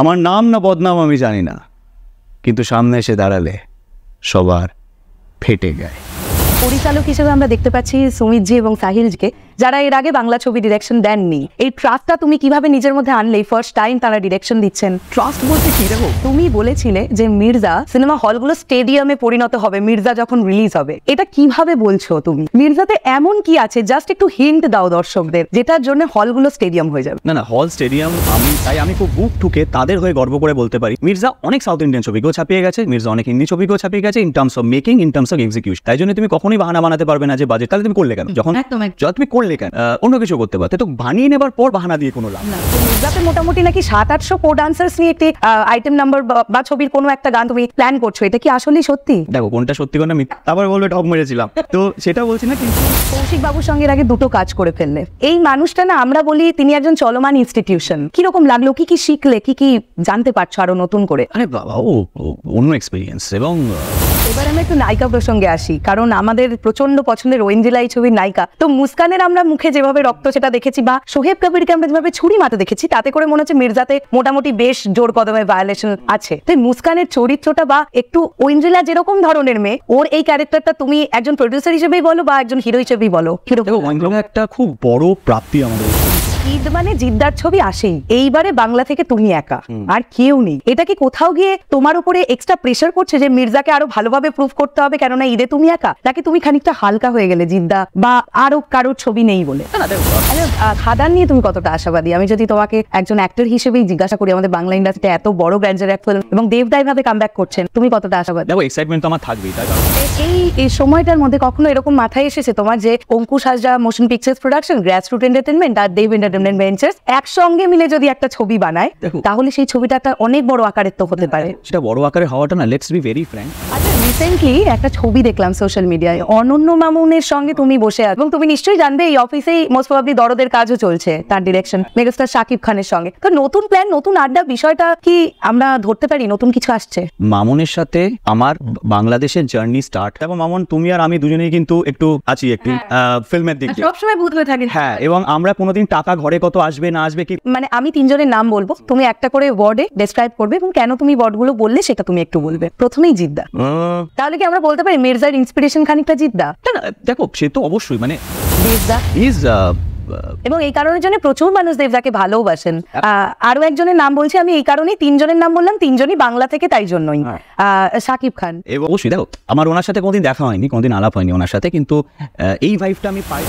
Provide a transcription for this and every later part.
আমার নাম না বদনাম আমি জানি না কিন্তু সামনে এসে দাঁড়ালে সবার ফেটে যায় পরিচালক হিসেবে আমরা দেখতে পাচ্ছি সুমিতজি এবং সাহিলজিকে যারা এর আগে বাংলা ছবি ডিরেকশন দেননি এই ট্রাস্টটা তুমি কিভাবে নিজের মধ্যে আনলে ফার্স্ট টাইম তারা ডিরেকশন দিচ্ছেন ট্রাস্ট বলতে কি দেখো তুমি বলেছিলে যে মির্জা সিনেমা হলগুলো স্টেডিয়ামে পরিণত হবে মির্জা যখন রিলিজ হবে এটা কিভাবে বলছো তুমি মির্জাতে এমন কি আছে জাস্ট একটু হিন্ট দাও দর্শকদের যেটার জন্য হলগুলো স্টেডিয়াম হয়ে যাবে না না হল স্টেডিয়াম আমি তাই আমি খুব বুক ঠুকে তাদের হয়ে গর্ব করে বলতে পারি মির্জা অনেক সাউথ ইন্ডিয়ান ছবিকেও ছাপিয়ে গেছে মির্জা অনেক হিন্দি ছবিকেও ছাপিয়ে গেছে in terms of making in terms of execution তাই জন্য তুমি কখনোই বাহানা বানাতে পারবে না যে বাজেট তাহলে তুমি করলে কেন যখন তুমি করলে লেখেন অন্য কিছু করতে পারতে তো বানিয়ে নেবার পর বাহানা দিয়ে কোনো লাভ না মির্জাতে মোটামুটি নাকি সাত আটশো কো ডান্সার্স নিয়ে একটি আইটেম নাম্বার বা ছবির কোনো একটা গান তুমি প্ল্যান করছো এটা কি আসলে সত্যি দেখো কোনটা সত্যি কোনটা মিথ্যা আবার বলবে ঠক মেরেছিলাম তো সেটা বলছি না কিন্তু কৌশিক বাবুর সঙ্গে আগে দুটো কাজ করে ফেললে এই মানুষটা না আমরা বলি তিনি একজন চলমান ইনস্টিটিউশন কিরকম লাগলো কি কি শিখলে কি কি জানতে পারছো আরো নতুন করে আরে বাবা ও অন্য এক্সপিরিয়েন্স এবং এবার আমরা একটু নায়িকা প্রসঙ্গে আসি কারণ আমাদের প্রচন্ড পছন্দের ওয়েঞ্জেলাই এই ছবির নায়িকা তো মুস্কানের আমরা মুখে যেভাবে রক্ত সেটা দেখেছি বা সোহেব কাবিরকে আমরা যেভাবে ছুরি মাতে দেখেছি তাতে করে মনে হচ্ছে মির্জাতে মোটামুটি বেশ জোর কদমে ভায়োলেশন আছে তো মুস্কানের চরিত্রটা বা একটু ওয়েঞ্জেলা যেরকম ধরনের মেয়ে ওর এই ক্যারেক্টারটা তুমি একজন প্রডিউসার হিসেবেই বলো বা একজন হিরো হিসেবেই বলো একটা খুব বড় প্রাপ্তি আমাদের ঈদ মানে জিদ্দার ছবি আসেই এইবারে বাংলা থেকে তুমি একা আর কেউ নেই এটা কি কোথাও গিয়ে তোমার উপরে এক্সট্রা প্রেশার করছে যে মির্জাকে আরো ভালোভাবে প্রুফ করতে হবে কেননা ঈদে তুমি একা নাকি তুমি খানিকটা হালকা হয়ে গেলে জিদ্দা বা আরো কারোর ছবি নেই বলে আচ্ছা, খাদান নিয়ে তুমি কতটা আশাবাদী আমি যদি তোমাকে একজন অ্যাক্টর হিসেবেই জিজ্ঞাসা করি আমাদের বাংলা ইন্ডাস্ট্রিতে এত বড় গ্র্যান্ডের এক ফিল্ম এবং দেবদাই ভাবে কাম করছেন তুমি কতটা আশাবাদী দেখো এক্সাইটমেন্ট তো আমার থাকবেই এই সময়টার মধ্যে কখনো এরকম মাথায় এসেছে তোমার যে Ankush Hazra motion pictures production grass root entertainment আর দেব এন্টারটেনমেন্ট ভেঞ্চার্স একসঙ্গে মিলে যদি একটা ছবি বানায় তাহলে সেই ছবিটা একটা অনেক বড় আকারের তো হতে পারে সেটা বড় হওয়াটা না let's be very frank recently একটা ছবি দেখলাম সোশ্যাল মিডিয়ায় অনন্য মামুনের সঙ্গে তুমি বসে এবং তুমি নিশ্চয়ই জানবে এই অফিসেই মোস্ট প্রবাবলি দরদের কাজও চলছে তার ডিরেকশন মেগাস্টার শাকিব খানের সঙ্গে তো নতুন প্ল্যান নতুন আড্ডা বিষয়টা কি আমরা ধরতে পারি নতুন কিছু আসছে মামুনের সাথে আমার বাংলাদেশের জার্নি স্টার্ট এবং মামুন তুমি আর আমি দুজনেই কিন্তু একটু আছি একটু ফিল্মের দিকে সবসময় ভূত হয়ে থাকি হ্যাঁ এবং আমরা কোনোদিন টাকা ঘরে কত আসবে না আসবে কি মানে আমি তিনজনের নাম বলবো তুমি একটা করে ওয়ার্ডে ডেসক্রাইব করবে এবং কেন তুমি ওয়ার্ডগুলো বললে সেটা তুমি একটু বলবে প্রথমেই জিদ্দা তাহলে কি আমরা বলতে পারি মির্জার ইন্সপিরেশন খানিকটা জিদ্দা দেখো সে তো অবশ্যই মানে ইজ এবং এই কারণের জন্য প্রচুর মানুষ দেবদাকে ভালোবাসেন আরো একজনের নাম বলছি আমি এই কারণেই তিনজনের নাম বললাম তিনজনই বাংলা থেকে তাই জন্যই হ্যাঁ। সাকিব খান অবশ্যই দেখো আমার ওনার সাথে কোনোদিন দেখা হয়নি কোনোদিন আলাপ হয়নি ওনার সাথে কিন্তু এই ভাইফটা আমি পাই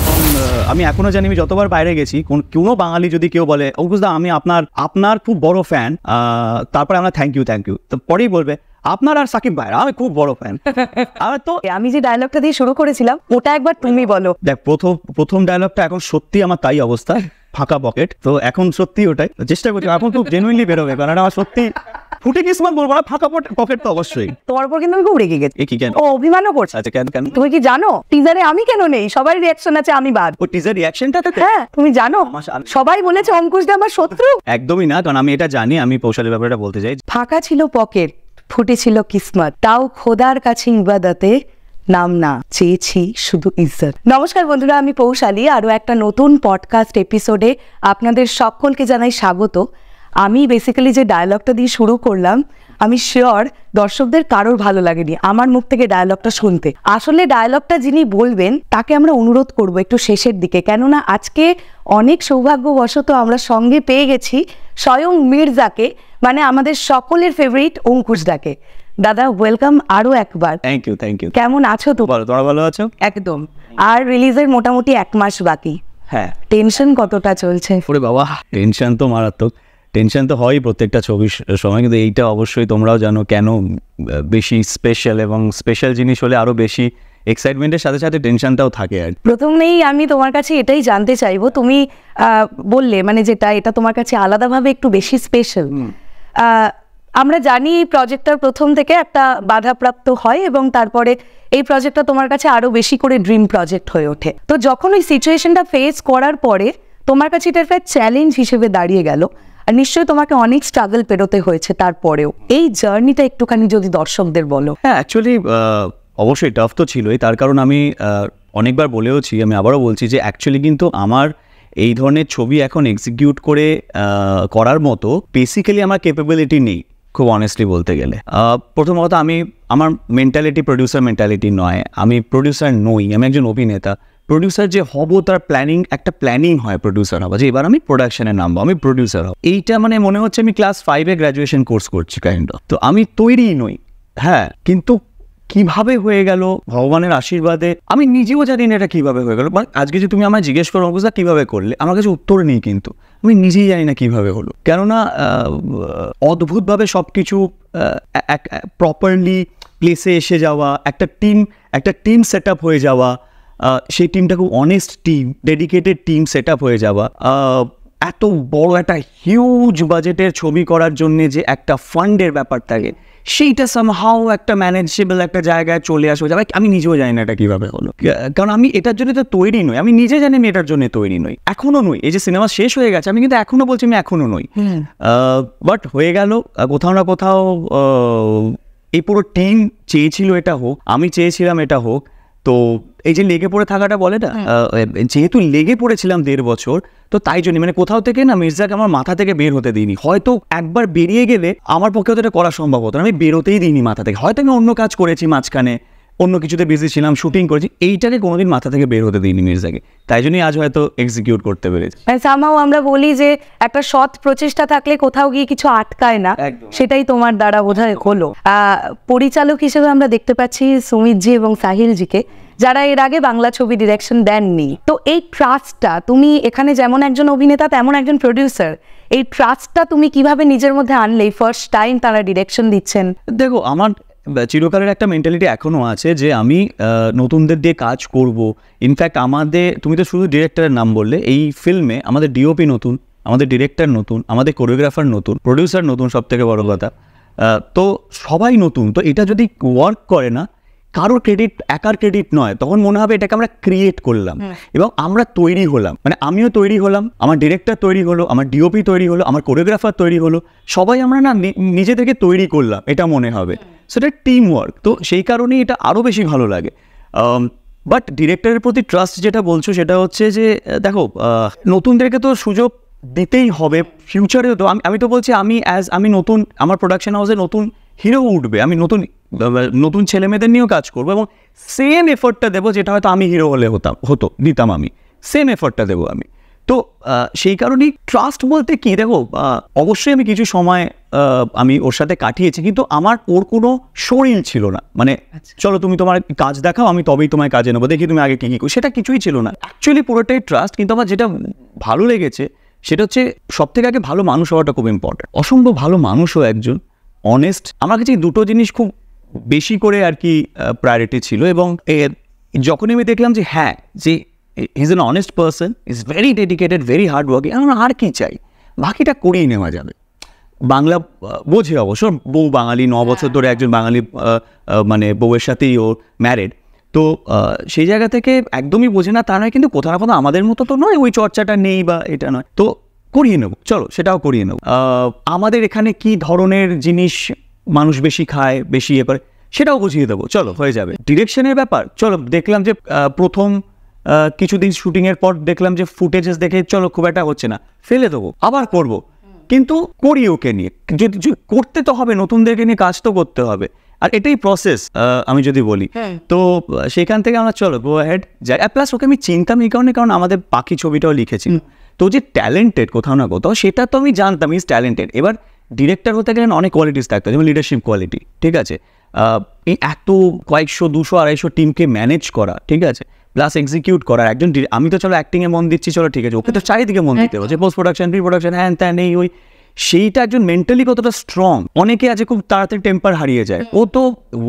আমি এখনো জানি আমি যতবার বাইরে গেছি কোন বাঙালি যদি কেউ বলে অঙ্কুশ দা আমি আপনার আপনার খুব বড় ফ্যান তারপরে আমরা থ্যাংক ইউ থ্যাংক ইউ তো পরেই বলবে আপনার আর সাকিব ভাই আমি খুব বড় ফ্যান আমার তো আমি যে ডায়লগটা দিয়ে শুরু করেছিলাম ওটা একবার তুমি বলো দেখ প্রথম প্রথম ডায়লগটা এখন সত্যি আমার তাই অবস্থা ফাঁকা পকেট তো এখন সত্যি ওটাই চেষ্টা করছি এখন খুব জেনুইনলি বেরোবে কারণ আমার সত্যি ফুটে কিসমত বলবো না ফাঁকা পকেট তো অবশ্যই তোমার উপর কিন্তু আমি খুব রেগে গেছি কি কেন ও অভিমানও করছে আচ্ছা কেন কেন তুমি কি জানো টিজারে আমি কেন নেই সবার রিয়াকশন আছে আমি বাদ ও টিজার রিয়াকশনটাতে হ্যাঁ তুমি জানো সবাই বলেছে অঙ্কুশ দা আমার শত্রু একদমই না কারণ আমি এটা জানি আমি পৌশালের ব্যাপারটা বলতে চাই ফাঁকা ছিল পকেট ফুটেছিল কিসমত তাও খোদার কাছে ইবাদাতে নাম না চেয়েছি শুধু ইজ্জত নমস্কার বন্ধুরা আমি পৌশালী আরও একটা নতুন পডকাস্ট এপিসোডে আপনাদের সকলকে জানাই স্বাগত আমি বেসিক্যালি যে ডায়লগটা দিয়ে শুরু করলাম আমি শিওর দর্শকদের কারোর ভালো লাগেনি আমার মুখ থেকে ডায়লগটা শুনতে আসলে ডায়লগটা যিনি বলবেন তাকে আমরা অনুরোধ করব একটু শেষের দিকে কেননা আজকে অনেক সৌভাগ্যবশত আমরা সঙ্গে পেয়ে গেছি স্বয়ং মির্জাকে মানে আমাদের সকলের ফেভারিট অঙ্কুশদাকে দাদা ওয়েলকাম আরো একবার থ্যাংক ইউ থ্যাংক ইউ কেমন আছো তো বলো তোমরা ভালো আছো একদম আর রিলিজের মোটামুটি এক মাস বাকি হ্যাঁ টেনশন কতটা চলছে ওরে বাবা টেনশন তো মারাত্মক টেনশন তো হয় প্রত্যেকটা ছবির সময় কিন্তু এইটা অবশ্যই তোমরাও জানো কেন বেশি স্পেশাল এবং স্পেশাল জিনিস হলে আরও বেশি এক্সাইটমেন্টের সাথে সাথে টেনশনটাও থাকে আর প্রথমেই আমি তোমার কাছে এটাই জানতে চাইবো তুমি বললে মানে যেটা এটা তোমার কাছে আলাদাভাবে একটু বেশি স্পেশাল আমরা জানি এই প্রজেক্টটার প্রথম থেকে একটা বাধাপ্রাপ্ত হয় এবং তারপরে এই প্রজেক্টটা তোমার কাছে আরও বেশি করে ড্রিম প্রজেক্ট হয়ে ওঠে তো যখন ওই সিচুয়েশনটা ফেস করার পরে তোমার কাছে এটা একটা চ্যালেঞ্জ হিসেবে দাঁড়িয়ে গেল আর নিশ্চয়ই তোমাকে অনেক স্ট্রাগল পেরোতে হয়েছে তারপরেও এই জার্নিটা একটুখানি যদি দর্শকদের বলো হ্যাঁ অ্যাকচুয়ালি অবশ্যই টাফ তো ছিলই তার কারণ আমি অনেকবার বলেওছি আমি আবারও বলছি যে অ্যাকচুয়ালি কিন্তু আমার এই ধরনের ছবি এখন এক্সিকিউট করে করার মতো বেসিক্যালি আমার ক্যাপাবিলিটি নেই খুব অনেস্টলি বলতে গেলে প্রথম কথা আমি আমার মেন্টালিটি প্রডিউসার মেন্টালিটি নয় আমি প্রডিউসার নই আমি একজন অভিনেতা প্রডিউসার যে হব তার প্ল্যানিং একটা প্ল্যানিং হয় প্রডিউসার হবো যে এবার আমি প্রোডাকশনে নামবো আমি প্রডিউসার হবো এইটা মানে মনে হচ্ছে আমি ক্লাস ফাইভে গ্র্যাজুয়েশন কোর্স করছি কাইন্ড তো আমি তৈরি নই হ্যাঁ কিন্তু কিভাবে হয়ে গেল ভগবানের আশীর্বাদে আমি নিজেও জানি না এটা কীভাবে হয়ে গেল বা আজকে যে তুমি আমায় জিজ্ঞেস করো অবস্থা কীভাবে করলে আমার কাছে উত্তর নেই কিন্তু আমি নিজেই জানি না কীভাবে হলো কেননা অদ্ভুতভাবে সব কিছু প্রপারলি প্লেসে এসে যাওয়া একটা টিম একটা টিম সেট হয়ে যাওয়া সেই টিমটা খুব honest team dedicated team set হয়ে যাওয়া এত বড় একটা হিউজ বাজেটের ছবি করার জন্যে যে একটা ফান্ডের ব্যাপার থাকে সেইটা সামহাও একটা ম্যানেজেবল একটা জায়গায় চলে আসবে যাবে আমি নিজেও জানি না এটা কীভাবে হলো কারণ আমি এটার জন্য তো তৈরি নই আমি নিজে জানি আমি এটার জন্য তৈরি নই এখনও নই এই যে সিনেমা শেষ হয়ে গেছে আমি কিন্তু এখনও বলছি আমি এখনও নই বাট হয়ে গেল কোথাও না কোথাও এই পুরো টিম চেয়েছিল এটা হোক আমি চেয়েছিলাম এটা হোক তো এই যে লেগে পড়ে থাকাটা বলে না হ্যাঁ। যেহেতু লেগে পড়েছিলাম দেড় বছর তো তাই জন্য মানে কোথাও থেকে না মির্জাকে আমার মাথা থেকে বের হতে দিইনি হয়তো একবার বেরিয়ে গেলে আমার পক্ষে এটা করা সম্ভব হতো না আমি বেরোতেই দিইনি মাথা থেকে হয়তো আমি অন্য কাজ করেছি মাঝখানে অন্য কিছুতে বিজি ছিলাম শুটিং করেছি এইটাকে কোনোদিন মাথা থেকে বের হতে দিইনি মির্জাকে তাই জন্যই আজ হয়তো এক্সিকিউট করতে পেরেছি সামাও আমরা বলি যে একটা সৎ প্রচেষ্টা থাকলে কোথাও গিয়ে কিছু আটকায় না সেটাই তোমার দ্বারা বোধহয় হলো পরিচালক হিসেবে আমরা দেখতে পাচ্ছি সুমিতজি এবং সাহিলজিকে যারা এর আগে বাংলা ছবি ডিরেকশন দেননি তো এই ট্রাস্টটা তুমি এখানে যেমন একজন অভিনেতা তেমন একজন প্রডিউসার এই ট্রাস্টটা তুমি কিভাবে নিজের মধ্যে আনলে ফার্স্ট টাইম তারা ডিরেকশন দিচ্ছেন দেখো আমার চিরকালের একটা মেন্টালিটি এখনও আছে যে আমি নতুনদের দিয়ে কাজ করব ইনফ্যাক্ট আমাদের তুমি তো শুধু ডিরেক্টরের নাম বললে এই ফিল্মে আমাদের ডিওপি নতুন আমাদের ডিরেক্টর নতুন আমাদের কোরিওগ্রাফার নতুন প্রডিউসার নতুন সব থেকে বড় কথা তো সবাই নতুন তো এটা যদি ওয়ার্ক করে না কারোর ক্রেডিট একার ক্রেডিট নয় তখন মনে হবে এটাকে আমরা ক্রিয়েট করলাম এবং আমরা তৈরি হলাম মানে আমিও তৈরি হলাম আমার ডিরেক্টর তৈরি হলো আমার ডিওপি তৈরি হলো আমার কোরিওগ্রাফার তৈরি হলো সবাই আমরা না নিজে থেকে তৈরি করলাম এটা মনে হবে সেটা টিম ওয়ার্ক তো সেই কারণেই এটা আরও বেশি ভালো লাগে বাট ডিরেক্টরের প্রতি ট্রাস্ট যেটা বলছো সেটা হচ্ছে যে দেখো নতুনদেরকে তো সুযোগ দিতেই হবে ফিউচারেও তো আমি তো বলছি আমি অ্যাজ আমি নতুন আমার প্রোডাকশন হাউসে নতুন হিরো উঠবে আমি নতুন নতুন ছেলে মেয়েদের নিয়েও কাজ করবো এবং সেম এফোর্টটা দেবো যেটা হয়তো আমি হিরো হলে হতাম হতো দিতাম আমি সেম এফোর্টটা দেবো আমি তো সেই কারণেই ট্রাস্ট বলতে কী দেখো অবশ্যই আমি কিছু সময় আমি ওর সাথে কাটিয়েছি কিন্তু আমার ওর কোনো শরীর ছিল না মানে আচ্ছা। চলো তুমি তোমার কাজ দেখাও আমি তবেই তোমায় কাজে নেবো দেখি তুমি আগে কী কী করো সেটা কিছুই ছিল না অ্যাকচুয়ালি পুরোটাই ট্রাস্ট কিন্তু আমার যেটা ভালো লেগেছে সেটা হচ্ছে সব থেকে আগে ভালো মানুষ হওয়াটা খুব ইম্পর্ট্যান্ট অসম্ভব ভালো মানুষও একজন অনেস্ট আমার কাছে দুটো জিনিস খুব বেশি করে আর কি প্রায়োরিটি ছিল এবং যখনই আমি দেখলাম যে হ্যাঁ যে is an honest person is very dedicated very hard working আমরা আর কি চাই বাকিটা করেই নেওয়া যাবে বাংলা বোঝে অবশ্য বউ বাঙালি ন বছর হ্যাঁ। ধরে একজন বাঙালি মানে বউয়ের সাথেই ও ম্যারেড তো সেই জায়গা থেকে একদমই বোঝে না তা নয় কিন্তু কোথাও না কোথাও আমাদের মতো তো নয় ওই চর্চাটা নেই বা এটা নয় তো করিয়ে নেব চলো সেটাও করিয়ে নেব আমাদের এখানে কি ধরনের জিনিস মানুষ বেশি খায় বেশি এ করে সেটাও বুঝিয়ে দেবো চলো হয়ে যাবে ডিরেকশনের ব্যাপার চলো দেখলাম যে প্রথম কিছুদিন শুটিংয়ের পর দেখলাম যে ফুটেজেস দেখে চলো খুব একটা হচ্ছে না ফেলে দেবো আবার করব কিন্তু করি ওকে নিয়ে যদি করতে তো হবে নতুনদেরকে নিয়ে কাজ তো করতে হবে আর এটাই প্রসেস আমি যদি বলি হ্যাঁ। তো সেখান থেকে আমরা চলো গো হেড যাই প্লাস ওকে আমি চিন্তাম এই কারণে কারণ আমাদের বাকি ছবিটাও লিখেছি তো যে ট্যালেন্টেড কোথাও না কোথাও সেটা তো আমি জানতাম ইজ ট্যালেন্টেড এবার ডিরেক্টর হতে গেলে অনেক কোয়ালিটিস থাকতো যেমন লিডারশিপ কোয়ালিটি ঠিক আছে এই এত কয়েকশো দুশো আড়াইশো টিমকে ম্যানেজ করা ঠিক আছে প্লাস এক্সিকিউট করা একজন আমি তো চলো অ্যাক্টিংয়ে মন দিচ্ছি চলো ঠিক আছে ওকে তো চারিদিকে মন দিতে হচ্ছে পোস্ট প্রোডাকশন প্রি প্রোডাকশন হ্যান ত্যান এই ওই সেইটা একজন মেন্টালি কতটা স্ট্রং অনেকে আছে খুব তাড়াতাড়ি টেম্পার হারিয়ে যায় ও তো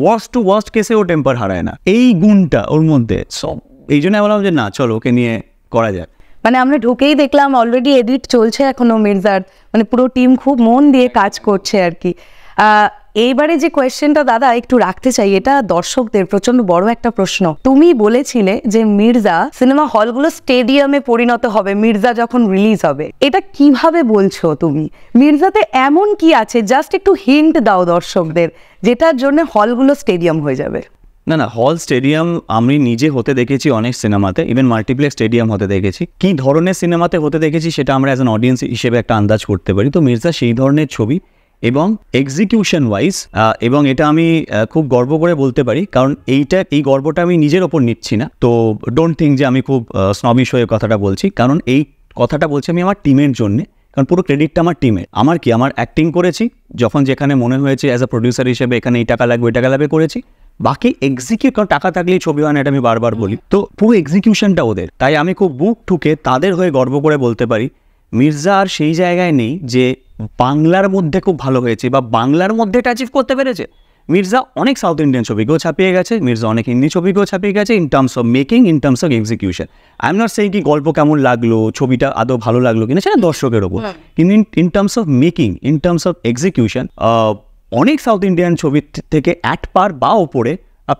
ওয়ার্স্ট টু ওয়ার্স্ট কেসে ও টেম্পার হারায় না এই গুণটা ওর মধ্যে সব এই জন্য বললাম যে না চলো ওকে নিয়ে করা যায় মানে আমরা ঢুকেই দেখলাম অলরেডি এডিট চলছে এখনো মির্জার মানে পুরো টিম খুব মন দিয়ে কাজ করছে আর কি এইবারে যে কোয়েশ্চেনটা দাদা একটু রাখতে চাই এটা দর্শকদের প্রচন্ড বড় একটা প্রশ্ন তুমি বলেছিলে যে মির্জা সিনেমা হলগুলো স্টেডিয়ামে পরিণত হবে মির্জা যখন রিলিজ হবে এটা কিভাবে বলছো তুমি মির্জাতে এমন কি আছে জাস্ট একটু হিন্ট দাও দর্শকদের যেটার জন্য হলগুলো স্টেডিয়াম হয়ে যাবে না না হল স্টেডিয়াম আমি নিজে হতে দেখেছি অনেক সিনেমাতে ইভেন মাল্টিপ্লেক্স স্টেডিয়াম হতে দেখেছি কি ধরনের সিনেমাতে হতে দেখেছি সেটা আমরা অ্যাজ অ্যান অডিয়েন্স হিসেবে একটা আন্দাজ করতে পারি তো মির্জা সেই ধরনের ছবি এবং এক্সিকিউশন ওয়াইজ এবং এটা আমি খুব গর্ব করে বলতে পারি কারণ এইটা এই গর্বটা আমি নিজের ওপর নিচ্ছি না তো ডোন্ট থিঙ্ক যে আমি খুব স্নবিশ হয়ে কথাটা বলছি কারণ এই কথাটা বলছি আমি আমার টিমের জন্যে কারণ পুরো ক্রেডিটটা আমার টিমের আমার কি আমার অ্যাক্টিং করেছি যখন যেখানে মনে হয়েছে অ্যাজ আ প্রডিউসার হিসেবে এখানে এই টাকা লাগবে ওই টাকা লাগবে করেছি বাকি এক্সিকিউট টাকা থাকলেই ছবি হয় না এটা আমি বারবার বলি তো পুরো এক্সিকিউশনটা ওদের তাই আমি খুব বুক ঠুকে তাদের হয়ে গর্ব করে বলতে পারি মির্জা আর সেই জায়গায় নেই যে বাংলার মধ্যে খুব ভালো হয়েছে বা বাংলার মধ্যে এটা অ্যাচিভ করতে পেরেছে মির্জা অনেক সাউথ ইন্ডিয়ান ছবিকেও ছাপিয়ে গেছে মির্জা অনেক হিন্দি ছবিকেও ছাপিয়ে গেছে in terms of making in terms of execution I am not সেই কি গল্প কেমন লাগলো ছবিটা আদৌ ভালো লাগলো কিনা সেটা দর্শকের ওপর কিন্তু in terms of making in terms of execution অনেক সাউথ ইন্ডিয়ান ছবির থেকে অ্যাট পার বা ওপরে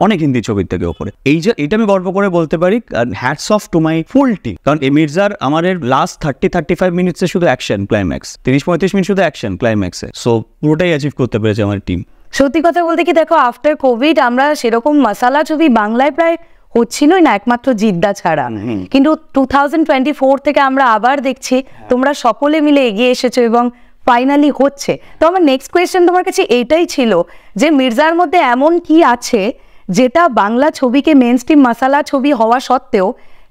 অনেক হিন্দি ছবির থেকে ওপরে এই যে এটা আমি গর্ব করে বলতে পারি hats off to my full team কারণ এ মির্জার আমাদের লাস্ট থার্টি থার্টি ফাইভ মিনিটসে শুধু অ্যাকশন ক্লাইম্যাক্স তিরিশ পঁয়ত্রিশ মিনিট শুধু অ্যাকশন ক্লাইম্যাক্সে সো পুরোটাই অ্যাচিভ করতে পেরেছে আমার টিম সত্যি কথা বলতে কি দেখো আফটার কোভিড আমরা সেরকম মশালা ছবি বাংলায় প্রায় হচ্ছিলই না একমাত্র জিদ্দা ছাড়া কিন্তু টু থাউজেন্ড টোয়েন্টি ফোর থেকে আমরা আবার দেখছি হ্যাঁ। তোমরা সকলে মিলে এগিয়ে এসেছো এবং ফাইনালি হচ্ছে তো আমার নেক্সট কোয়েশ্চেন তোমার কাছে এটাই ছিল যে মির্জার মধ্যে এমন কি আছে যেটা বাংলা ছবিকে মেন স্ট্রিম মাসালা ছবি হওয়া সত্ত্বেও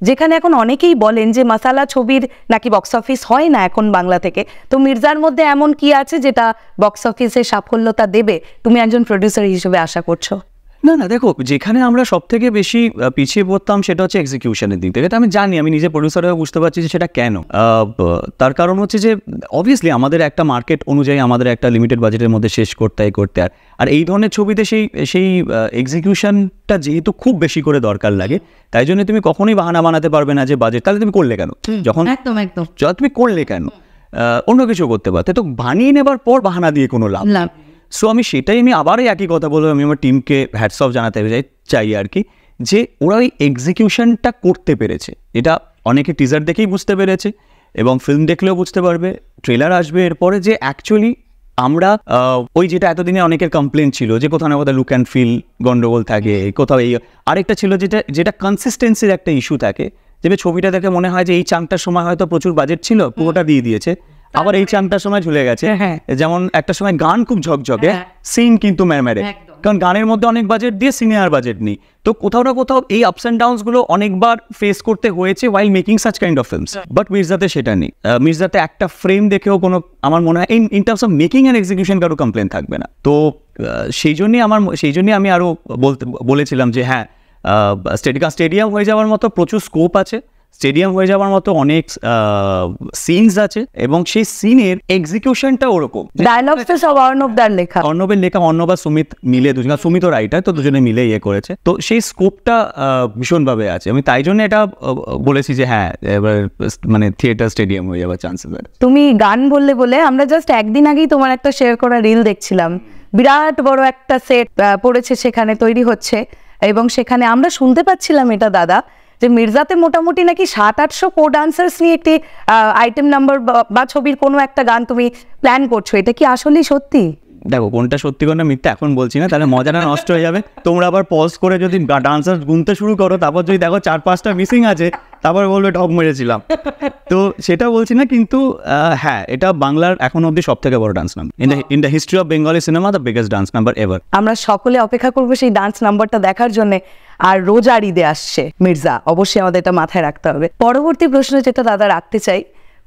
যেখানে এখন অনেকেই বলেন যে মাসালা ছবির নাকি বক্স অফিস হয় না এখন বাংলা থেকে তো মির্জার মধ্যে এমন কি আছে যেটা বক্স অফিসে সাফল্যতা দেবে তুমি একজন প্রডিউসার হিসেবে আশা করছো না না দেখো যেখানে আমরা সব থেকে বেশি পিছিয়ে পড়তাম সেটা হচ্ছে এক্সিকিউশনের দিক থেকে আমি জানি আমি নিজে প্রডিউসার হয়ে বুঝতে পারছি যে সেটা কেন তার কারণ হচ্ছে যে অবভিয়াসলি আমাদের একটা মার্কেট অনুযায়ী আমাদের একটা লিমিটেড বাজেটের মধ্যে শেষ করতে হয় করতে আর আর এই ধরনের ছবিতে সেই সেই এক্সিকিউশনটা যেহেতু খুব বেশি করে দরকার লাগে তাই জন্য তুমি কখনোই বাহানা বানাতে পারবে না যে বাজেট তাহলে তুমি করলে কেন যখন একদম একদম তুমি করলে কেন অন্য কিছু করতে পারতে তো বানিয়ে নেবার পর বাহানা দিয়ে কোনো লাভ লাভ সো আমি সেটাই আমি আবারই একই কথা বলবো আমি আমার টিমকে হ্যাটস অফ জানাতে চাই চাই আর কি যে ওরা ওই এক্সিকিউশনটা করতে পেরেছে এটা অনেকে টিজার দেখেই বুঝতে পেরেছে এবং ফিল্ম দেখলেও বুঝতে পারবে ট্রেলার আসবে এরপরে যে অ্যাকচুয়ালি আমরা ওই যেটা এতদিনে অনেকের কমপ্লেন ছিল যে কোথাও না কোথাও লুক অ্যান্ড ফিল গন্ডগোল থাকে কোথাও এই আরেকটা ছিল যেটা যেটা কনসিস্টেন্সির একটা ইস্যু থাকে যে ছবিটা দেখে মনে হয় যে এই চাংটার সময় হয়তো প্রচুর বাজেট ছিল পুরোটা দিয়ে দিয়েছে আবার এই চানটার সময় ঝুলে গেছে হ্যাঁ, হ্যাঁ। যেমন একটা সময় গান খুব ঝকঝকে হ্যাঁ। সিন কিন্তু ম্যারম্যারে কারণ গানের মধ্যে অনেক বাজেট দিয়ে সিনিয়ার বাজেট নেই তো কোথাও না কোথাও এই আপস অ্যান্ড ডাউনসগুলো অনেকবার ফেস করতে হয়েছে while making such kind of films but মির্জাতে সেটা নেই মির্জাতে একটা ফ্রেম দেখেও কোনো আমার মনে হয় in in terms of making and execution কারো কমপ্লেন থাকবে না তো সেই জন্যই আমার সেই জন্যই আমি আরও বলতে বলেছিলাম যে হ্যাঁ স্টেডিকা স্টেডিয়াম হয়ে যাওয়ার মতো প্রচুর স্কোপ আছে স্টেডিয়াম হয়ে যাওয়ার মতো অনেক সিনস আছে এবং সেই সিনের এক্সিকিউশনটা ওরকম ডায়লগটা সব অর্ণবদার লেখা অর্ণবের লেখা অর্ণব আর সুমিত মিলে দুজন সুমিত রাইটার তো দুজনে মিলে ইয়ে করেছে তো সেই স্কোপটা ভীষণ ভাবে আছে আমি তাই জন্য এটা বলেছি যে হ্যাঁ এবার মানে থিয়েটার স্টেডিয়াম হয়ে যাওয়ার চান্সেস আছে তুমি গান বললে বলে আমরা জাস্ট একদিন আগেই তোমার একটা শেয়ার করা রিল দেখছিলাম বিরাট বড় একটা সেট পড়েছে সেখানে তৈরি হচ্ছে এবং সেখানে আমরা শুনতে পাচ্ছিলাম এটা দাদা যে মির্জাতে মোটামুটি নাকি সাত আটশো কো ডান্সার্স নিয়ে একটি আইটেম নাম্বার বা ছবির কোনো একটা গান তুমি প্ল্যান করছো এটা কি আসলেই সত্যি দেখো কোনটা সত্যি কোনটা মিথ্যা এখন বলছি না তাহলে মজাটা নষ্ট হয়ে যাবে তোমরা আবার পজ করে যদি ডান্সার গুনতে শুরু করো তারপর যদি দেখো চার পাঁচটা মিসিং আছে তারপর বলবে ঢক মেরেছিলাম তো সেটা বলছি না কিন্তু হ্যাঁ এটা বাংলার এখন অব্দি সব থেকে বড় dance number in the history of Bengali cinema the biggest dance number ever আমরা সকলে অপেক্ষা করবো সেই ডান্স নাম্বারটা দেখার জন্য আর রোজার ঈদে আসছে মির্জা অবশ্যই আমাদের এটা মাথায় রাখতে হবে পরবর্তী প্রশ্ন যেটা দাদা রাখতে চাই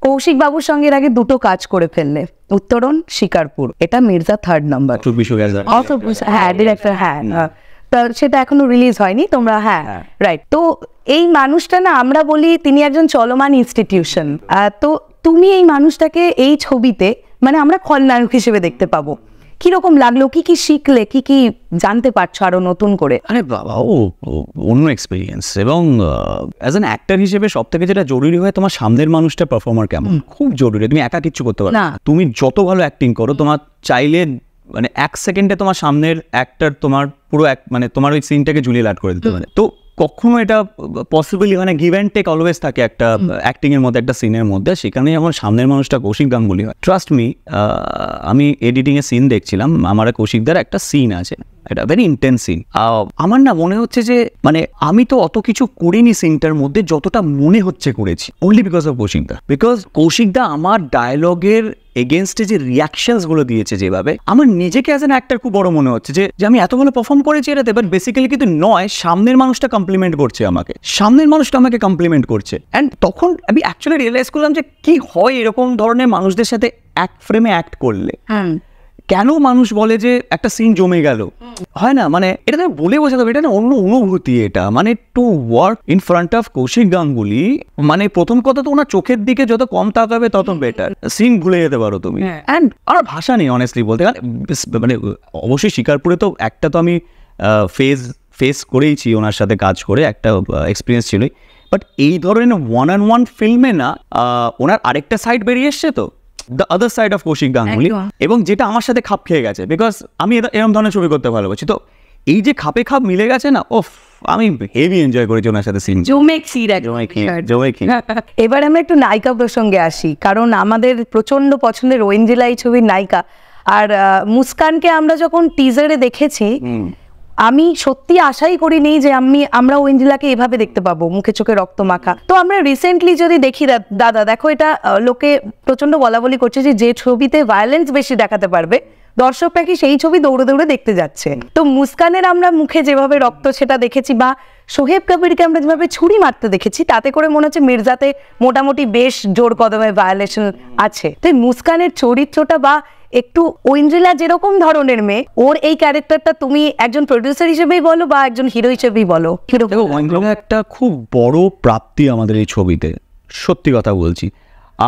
কৌশিক বাবুর সঙ্গে এর আগে দুটো কাজ করে ফেললে উত্তরণ শিকারপুর এটা মির্জা থার্ড নাম্বার হ্যাঁ ডিরেক্টর হ্যাঁ, হ্যাঁ। সেটা এখনো রিলিজ হয়নি তোমরা হ্যাঁ রাইট হ্যাঁ। তো এই মানুষটা না আমরা বলি তিনি একজন চলমান ইনস্টিটিউশন তো তুমি এই মানুষটাকে এই ছবিতে মানে আমরা খলনায়ক হিসেবে দেখতে পাবো কিরকম লাগলো কি কি শিখলে কি কি জানতে পারছো আরো নতুন করে আরে বাবা ও অন্য এক্সপিরিয়েন্স এবং অ্যাজ অ্যান অ্যাক্টর হিসেবে সব থেকে যেটা জরুরি হয় তোমার সামনের মানুষটা পারফর্মার কেমন খুব জরুরি তুমি একা কিচ্ছু করতে পারো না তুমি যত ভালো অ্যাক্টিং করো তোমার চাইলে মানে এক সেকেন্ডে তোমার সামনের অ্যাক্টার তোমার পুরো মানে তোমার ওই সিনটাকে ঝুলিয়ে লাট করে দিতে পারে তো কখনো এটা পসিবলি মানে গিভ অ্যান্ড টেক অলওয়েজ থাকে একটা অ্যাক্টিংয়ের মধ্যে একটা সিনের মধ্যে সেখানে যেমন সামনের মানুষটা কৌশিক গাঙ্গুলি হয় ট্রাস্ট মি আমি এডিটিংয়ে সিন দেখছিলাম আমার কৌশিকদার একটা সিন আছে এটা ভেরি ইন্টেন্স সিন আমার না মনে হচ্ছে যে মানে আমি তো অত কিছু করিনি সিনটার মধ্যে যতটা মনে হচ্ছে করেছি অনলি বিকজ অফ কৌশিকদা বিকজ কৌশিকদা আমার ডায়লগের এগেনস্টে যে গুলো দিয়েছে যেভাবে আমার নিজেকে অ্যাজ এন অ্যাক্টার খুব বড় মনে হচ্ছে যে আমি এত ভালো পারফর্ম করেছি এটাতে বাট বেসিক্যালি কিন্তু নয় সামনের মানুষটা কমপ্লিমেন্ট করছে আমাকে সামনের মানুষটা আমাকে কমপ্লিমেন্ট করছে অ্যান্ড তখন আমি অ্যাকচুয়ালি রিয়েলাইজ করলাম যে কি হয় এরকম ধরনের মানুষদের সাথে এক ফ্রেমে অ্যাক্ট করলে হ্যাঁ কেন মানুষ বলে যে একটা সিন জমে গেল হয় না মানে এটা তো বলে বোঝাতে হবে এটা না অন্য অনুভূতি এটা মানে to work in front of Kaushik Ganguly মানে প্রথম কথা তো ওনার চোখের দিকে যত কম তাকাবে তত বেটার সিন ভুলে যেতে পারো তুমি অ্যান্ড আর ভাষা নেই অনেস্টলি বলতে গেলে মানে, মানে অবশ্যই শিকারপুরে তো একটা তো আমি ফেস ফেস করেইছি ওনার সাথে কাজ করে একটা এক্সপিরিয়েন্স ছিলই বাট এই ধরনের ওয়ান অ্যান্ড ওয়ান ফিল্মে না ওনার আরেকটা সাইড বেরিয়ে এসছে তো the other side of Kaushik Ganguly এবং যেটা আমার সাথে খাপ খেয়ে গেছে বিকজ আমি এরকম ধরনের ছবি করতে ভালোবাসি তো এই যে খাপে খাপ মিলে গেছে না ওফ আমি হেভি এনজয় করেছি ওনার সাথে সিন জমে এবার আমরা একটু নায়িকা প্রসঙ্গে আসি কারণ আমাদের প্রচন্ড পছন্দের রঞ্জিলা এই ছবির নায়িকা আর মুস্কানকে আমরা যখন টিজারে দেখেছি আমি সত্যি আশাই করিনি যে আমি আমরা ওয়েন্ডিলাকে এভাবে দেখতে পাবো মুখে চোখে রক্ত মাখা তো আমরা রিসেন্টলি যদি দেখি দাদা দেখো এটা লোকে প্রচন্ড বলা বলি করছে যে যে ছবিতে ভায়োলেন্স বেশি দেখাতে পারবে দর্শকরা কি সেই ছবি দৌড়ে দৌড়ে দেখতে যাচ্ছে তো মুস্কানের আমরা মুখে যেভাবে রক্ত সেটা দেখেছি বা সোহেব কবিরকে আমরা যেভাবে ছুরি মারতে দেখেছি তাতে করে মনে হচ্ছে মির্জাতে মোটামুটি বেশ জোর কদমে ভায়োলেশন আছে তো মুস্কানের চরিত্রটা বা একটু ঐন্দ্রিলা যেরকম ধরনের মেয়ে ওর এই ক্যারেক্টারটা তুমি একজন প্রডিউসার হিসেবেই বলো বা একজন হিরো হিসেবেই বলো একটা খুব বড় প্রাপ্তি আমাদের এই ছবিতে সত্যি কথা বলছি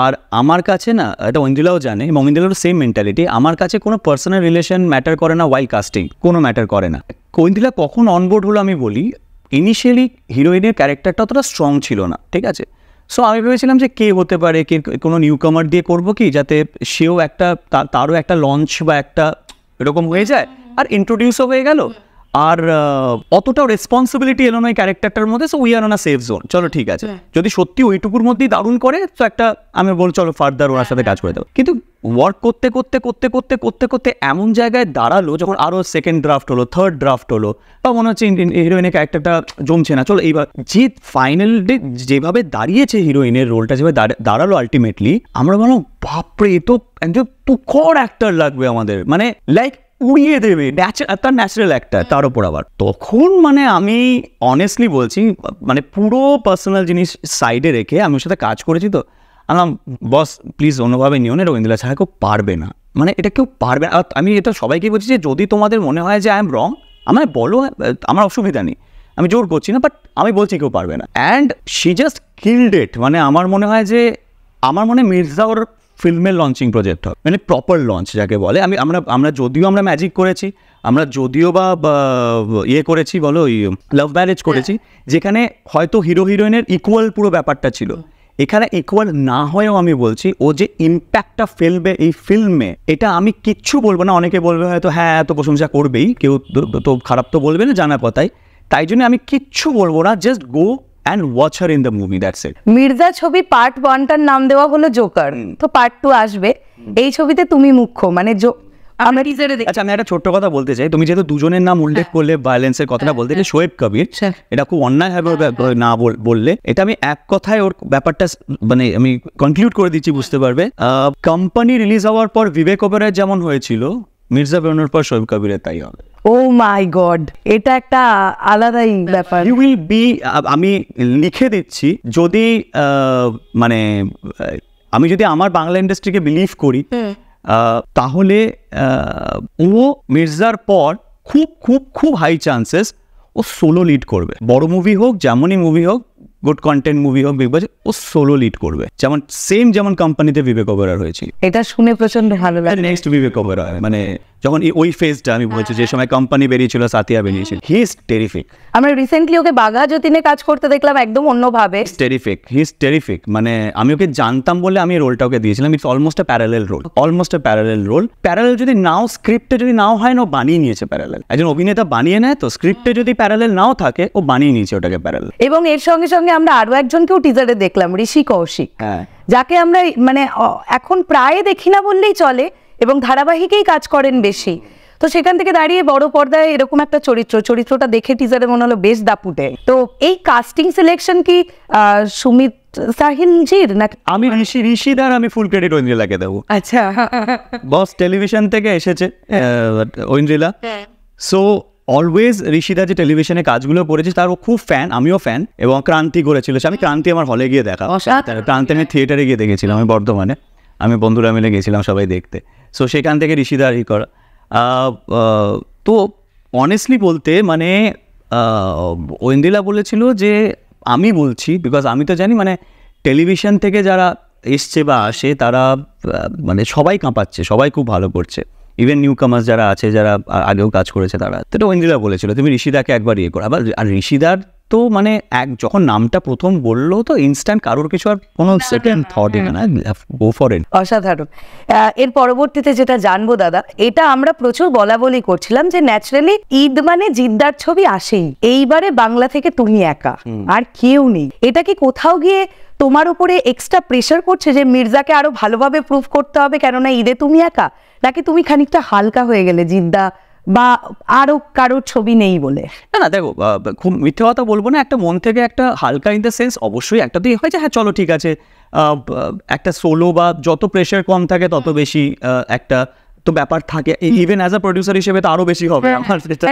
আর আমার কাছে না এটা ঐন্দ্রিলাও জানে এবং ঐন্দ্রিলারও সেম মেন্টালিটি আমার কাছে কোনো পার্সোনাল রিলেশন ম্যাটার করে না ওয়াইল কাস্টিং কোনো ম্যাটার করে না ঐন্দ্রিলা কখন অনবোর্ড হলো আমি বলি ইনিশিয়ালি হিরোইনের ক্যারেক্টারটা অতটা স্ট্রং ছিল না ঠিক আছে সো আমি ভেবেছিলাম যে কে হতে পারে কে কোনো নিউকামার দিয়ে করবো কি যাতে সেও একটা তারও একটা লঞ্চ বা একটা এরকম হয়ে যায় আর ইন্ট্রোডিউসও হয়ে গেল আর অতটাও রেসপন্সিবিলিটি এলো না এই ক্যারেক্টারটার মধ্যে so we are on a safe zone চলো ঠিক আছে হ্যাঁ। যদি সত্যি ওইটুকুর মধ্যেই দারুণ করে তো একটা আমি বল চলো ফার্দার ওনার হ্যাঁ, সাথে হ্যাঁ, কাজ করে দেবো কিন্তু ওয়ার্ক করতে করতে করতে করতে করতে করতে এমন জায়গায় দাঁড়ালো যখন আরও সেকেন্ড ড্রাফট হলো থার্ড ড্রাফট হলো বা মনে হচ্ছে হিরোইনের ক্যারেক্টারটা জমছে না চলো এইবার যে ফাইনাল যেভাবে দাঁড়িয়েছে হিরোইনের রোলটা যেভাবে দাঁড়ালো আলটিমেটলি আমরা বললাম বাপরে তো একজন তুখর অ্যাক্টার লাগবে আমাদের মানে লাইক উড়িয়ে দেবে তার ন্যাচারাল একটা তার উপর আবার তখন মানে আমি অনেস্টলি বলছি মানে পুরো পার্সোনাল জিনিস সাইডে রেখে আমি ওর সাথে কাজ করেছি তো আমার বস প্লিজ অন্যভাবে নিও না রবীন্দ্রনাথ ছাড়া কেউ পারবে না মানে এটা কেউ পারবে না আমি এটা সবাইকে বলছি যে যদি তোমাদের মনে হয় যে আই এম রং আমায় বলো হ্যাঁ, আমার অসুবিধা নেই আমি জোর করছি না বাট আমি বলছি কেউ পারবে না and she just killed it মানে আমার মনে হয় যে আমার মনে মির্জা ওর ফিল্মের লঞ্চিং প্রজেক্ট হবে মানে প্রপার লঞ্চ যাকে বলে আমি আমরা আমরা যদিও আমরা ম্যাজিক করেছি আমরা যদিও বা ইয়ে করেছি বলো ওই লাভ ম্যারেজ করেছি হ্যাঁ। যেখানে হয়তো হিরো হিরোইনের ইকুয়াল পুরো ব্যাপারটা ছিল এখানে ইকুয়াল না হয়েও আমি বলছি ও যে ইম্প্যাক্টটা ফেলবে এই ফিল্মে এটা আমি কিচ্ছু বলবো না অনেকে বলবে হয়তো হ্যাঁ এত প্রশংসা করবেই কেউ তো খারাপ তো বলবে না জানা কথাই তাই জন্য আমি কিচ্ছু বলবো না just go and watch her in the movie that's it Mirza ছবি পার্ট ওয়ানটার নাম দেওয়া হলো জোকার তো পার্ট টু আসবে এই ছবিতে তুমি মুখ্য মানে আচ্ছা আমি একটা ছোট্ট কথা বলতে চাই তুমি যেহেতু দুজনের নাম উল্লেখ হ্যাঁ। করলে ভায়োলেন্সের কথাটা হ্যাঁ, বলতে শোয়েব হ্যাঁ। কবির এটা খুব অন্যায় হবে না বললে এটা আমি এক কথায় ওর ব্যাপারটা মানে আমি কনক্লুড করে দিচ্ছি বুঝতে পারবে কোম্পানি রিলিজ হওয়ার পর বিবেক ওবেরয়ের যেমন হয়েছিল মির্জা বেরোনোর পর শোয়েব কবিরের তাই হবে ও মাই গড এটা একটা আলাদাই ব্যাপার ইউ উইল বি আমি লিখে দিচ্ছি যদি মানে আমি যদি আমার বাংলা ইন্ডাস্ট্রিকে বিলিভ করি তাহলে ও মির্জার পর খুব খুব খুব হাই চান্সেস ও সোলো লিড করবে বড় মুভি হোক যেমনই মুভি হোক গুড কন্টেন্ট মুভি হোক বিগ বাজে ও সোলো লিড করবে যেমন সেম যেমন কোম্পানিতে বিবেক ওবেরয় হয়েছে এটা শুনে প্রচন্ড ভালো লাগে নেক্সট বিবেক ওবেরয় মানে যখন ওই ফেজটা আমি বলছি যে হ্যাঁ, হ্যাঁ। সময় কোম্পানি বেরিয়েছিল সাথিয়া বেরিয়েছে হি ইজ টেরিফিক আমরা রিসেন্টলি ওকে বাঘা যতীনে কাজ করতে দেখলাম একদম অন্যভাবে টেরিফিক হি ইজ টেরিফিক মানে আমি ওকে জানতাম বলে আমি রোলটা ওকে দিয়েছিলাম it's almost a parallel role almost a parallel role parallel যদি নাও স্ক্রিপ্টে যদি নাও হয় না ও বানিয়ে নিয়েছে প্যারালেল একজন অভিনেতা বানিয়ে নেয় তো স্ক্রিপ্টে যদি প্যারালেল নাও থাকে ও বানিয়ে নিয়েছে ওটাকে প্যারালেল এবং এর সঙ্গে সঙ্গে আমরা আরো একজনকেও টিজারে দেখলাম ঋষি কৌশিক হ্যাঁ যাকে আমরা মানে এখন প্রায় দেখি না বললেই চলে এবং ধারাবাহিকেই কাজ করেন বেশি তো সেখান থেকে দাঁড়িয়ে বড় পর্দায় এরকম একটা চরিত্র চরিত্রটা দেখে টিজারে মনে হলো বেশ দাপুটে তো এই কাস্টিং সিলেকশন কি সুমিত সাহিনজির না আমি ঋষি ঋষি দ্বার আমি ফুল ক্রেডিট ঐন্দ্রিলাকে দেবো আচ্ছা বস টেলিভিশন থেকে এসেছে ঐন্দ্রিলা সো হ্যাঁ। অলওয়েজ ঋষিদা যে টেলিভিশনে কাজগুলো করেছে তার ও খুব ফ্যান আমিও ফ্যান এবং ক্রান্তি করেছিল আমি ক্রান্তি আমার হলে গিয়ে দেখা ক্রান্তি আমি থিয়েটারে গিয়ে দেখেছিলাম আমি বর্ধমানে আমি বন্ধুরা মিলে গেছিলাম সবাই দেখতে সো সেখান থেকে ঋষিদা ই করা তো অনেস্টলি বলতে মানে ওয়েন্দিলা বলেছিল যে আমি বলছি বিকজ আমি তো জানি মানে টেলিভিশন থেকে যারা এসছে বা আসে তারা মানে সবাই কাঁপাচ্ছে সবাই খুব ভালো করছে ইভেন নিউ কামার্স যারা আছে যারা আগেও কাজ করেছে তারা তো ওয়েন্দিলা বলেছিল তুমি ঋষিদাকে একবার ইয়ে করো আবার আর ঋষিদার তো মানে এক যখন নামটা প্রথম বললো তো ইনস্ট্যান্ট কারোর কিছু আর কোনো সেকেন্ড থট না গো ফর ইট অসাধারণ এর পরবর্তীতে যেটা জানবো দাদা এটা আমরা প্রচুর বলা বলি করছিলাম যে ন্যাচারালি ঈদ মানে জিদ্দার ছবি আসেই এইবারে বাংলা থেকে তুমি একা আর কেউ নেই এটা কি কোথাও গিয়ে তোমার উপরে এক্সট্রা প্রেশার করছে যে মির্জাকে আরো ভালোভাবে প্রুফ করতে হবে কেননা ঈদে তুমি একা নাকি তুমি খানিকটা হালকা হয়ে গেলে জিদ্দা বা আরো কারো ছবি নেই বলে না না দেখো খুব মিথ্যে কথা বলবো না একটা মন থেকে একটা হালকা ইন দ্য সেন্স অবশ্যই একটা তো হয় যে হ্যাঁ চলো ঠিক আছে একটা সোলো বা যত প্রেশার কম থাকে তত বেশি একটা তো ব্যাপার থাকে ইভেন অ্যাজ আ প্রডিউসার হিসেবে তো আরো বেশি হবে হ্যাঁ, আমার সেটা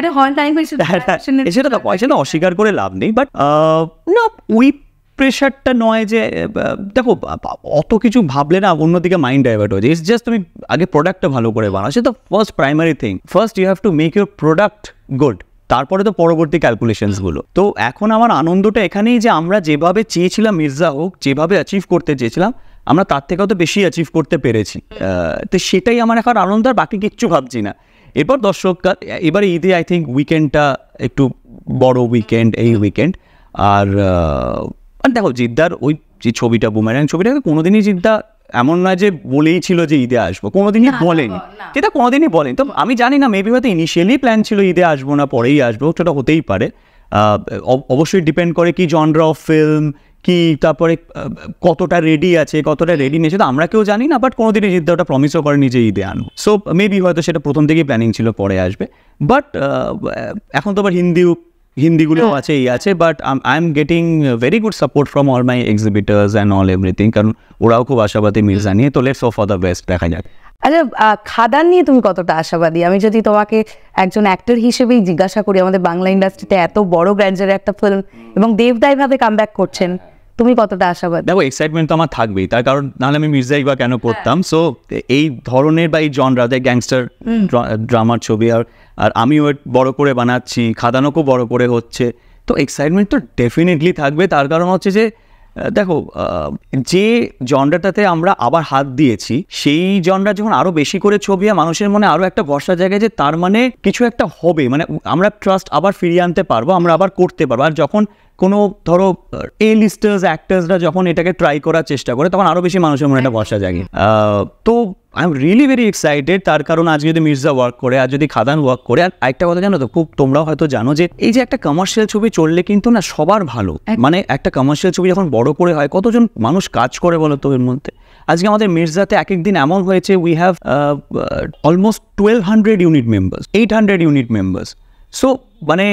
হ্যাঁ, হ্যাঁ, সেটা তো পয়সা অস্বীকার করে লাভ নেই বাট না উই প্রেশারটা নয় যে দেখো অত কিছু ভাবলে না অন্যদিকে মাইন্ড ডাইভার্ট হয়ে যায় ইটস জাস্ট তুমি আগে প্রোডাক্টটা ভালো করে বানাও সে তো first primary thing first you have to make your product good তারপরে তো পরবর্তী ক্যালকুলেশনসগুলো তো এখন আমার আনন্দটা এখানেই যে আমরা যেভাবে চেয়েছিলাম মির্জা হোক যেভাবে অ্যাচিভ করতে চেয়েছিলাম আমরা তার থেকেও তো বেশি অ্যাচিভ করতে পেরেছি তো সেটাই আমার এখন আনন্দ আর বাকি কিচ্ছু ভাবছি না এরপর দর্শক এবারে ঈদে আই থিঙ্ক উইকেন্ডটা একটু বড় উইকেন্ড এই উইকেন্ড আর আর মানে দেখো জিদ্দার ওই যে ছবিটা বুমেরাং ছবিটা কোনোদিনই জিদ্দা এমন নয় যে বলেই ছিল যে ঈদে আসবো কোনোদিনই বলেনি যেটা কোনোদিনই বলেনি তো আমি জানি না মেবি হয়তো ইনিশিয়ালি প্ল্যান ছিল ঈদে আসবো না পরেই আসবো সেটা হতেই পারে অবশ্যই ডিপেন্ড করে কি জনরা অফ ফিল্ম কি তারপরে কতটা রেডি আছে কতটা রেডি নেই সেটা আমরা কেউ জানি না বাট কোনোদিনই জিদ্দা ওটা প্রমিসও করেনি নিজে ঈদে আনবো সো মেবি হয়তো সেটা প্রথম থেকেই প্ল্যানিং ছিল পরে আসবে বাট এখন তো আবার হিন্দিও হিন্দিগুলো আছে এই আছে but I am getting very good support from all my exhibitors and all everything কারণ ওরাও খুব আশাবাদী মির্জা নিয়ে তো লেটস অফ দ্য বেস্ট দেখা যাক আচ্ছা খাদান নিয়ে তুমি কতটা আশাবাদী আমি যদি তোমাকে একজন অ্যাক্টর হিসেবেই জিজ্ঞাসা করি আমাদের বাংলা ইন্ডাস্ট্রিতে এত বড় গ্র্যান্ডের একটা ফিল্ম এবং ভাবে কাম ব্যাক করছেন তুমি কতটা আশাবাদ দেখো এক্সাইটমেন্ট তো আমার থাকবেই তার কারণ নাহলে আমি মির্জা বা কেন করতাম সো হ্যাঁ। এই ধরনের বা এই জনরা দেয় গ্যাংস্টার ড্রামার ছবি আর আর আমিও বড় করে বানাচ্ছি খাদানকও বড় করে হচ্ছে তো এক্সাইটমেন্ট তো ডেফিনেটলি থাকবে তার কারণ হচ্ছে যে দেখো যে জনরাটাতে আমরা আবার হাত দিয়েছি সেই জনরা যখন আরও বেশি করে ছবি মানুষের মনে আরও একটা ভরসা জায়গায় যে তার মানে কিছু একটা হবে মানে আমরা ট্রাস্ট আবার ফিরিয়ে আনতে পারবো আমরা আবার করতে পারবো আর যখন কোনো ধরো এ লিস্টার্স অ্যাক্টার্সরা যখন এটাকে ট্রাই করার চেষ্টা করে তখন আরও বেশি মানুষের মনে একটা বসা জাগে তো I am really very excited তার কারণ আজ যদি মির্জা ওয়ার্ক করে আর যদি খাদান ওয়ার্ক করে আর একটা কথা জানো তো খুব তোমরাও হয়তো জানো যে এই যে একটা কমার্শিয়াল ছবি চললে কিন্তু না সবার ভালো মানে একটা কমার্শিয়াল ছবি যখন বড় করে হয় কতজন মানুষ কাজ করে বলো তো এর মধ্যে আজকে আমাদের মির্জাতে এক একদিন এমন হয়েছে we have almost twelve hundred unit members eight hundred unit members so মানে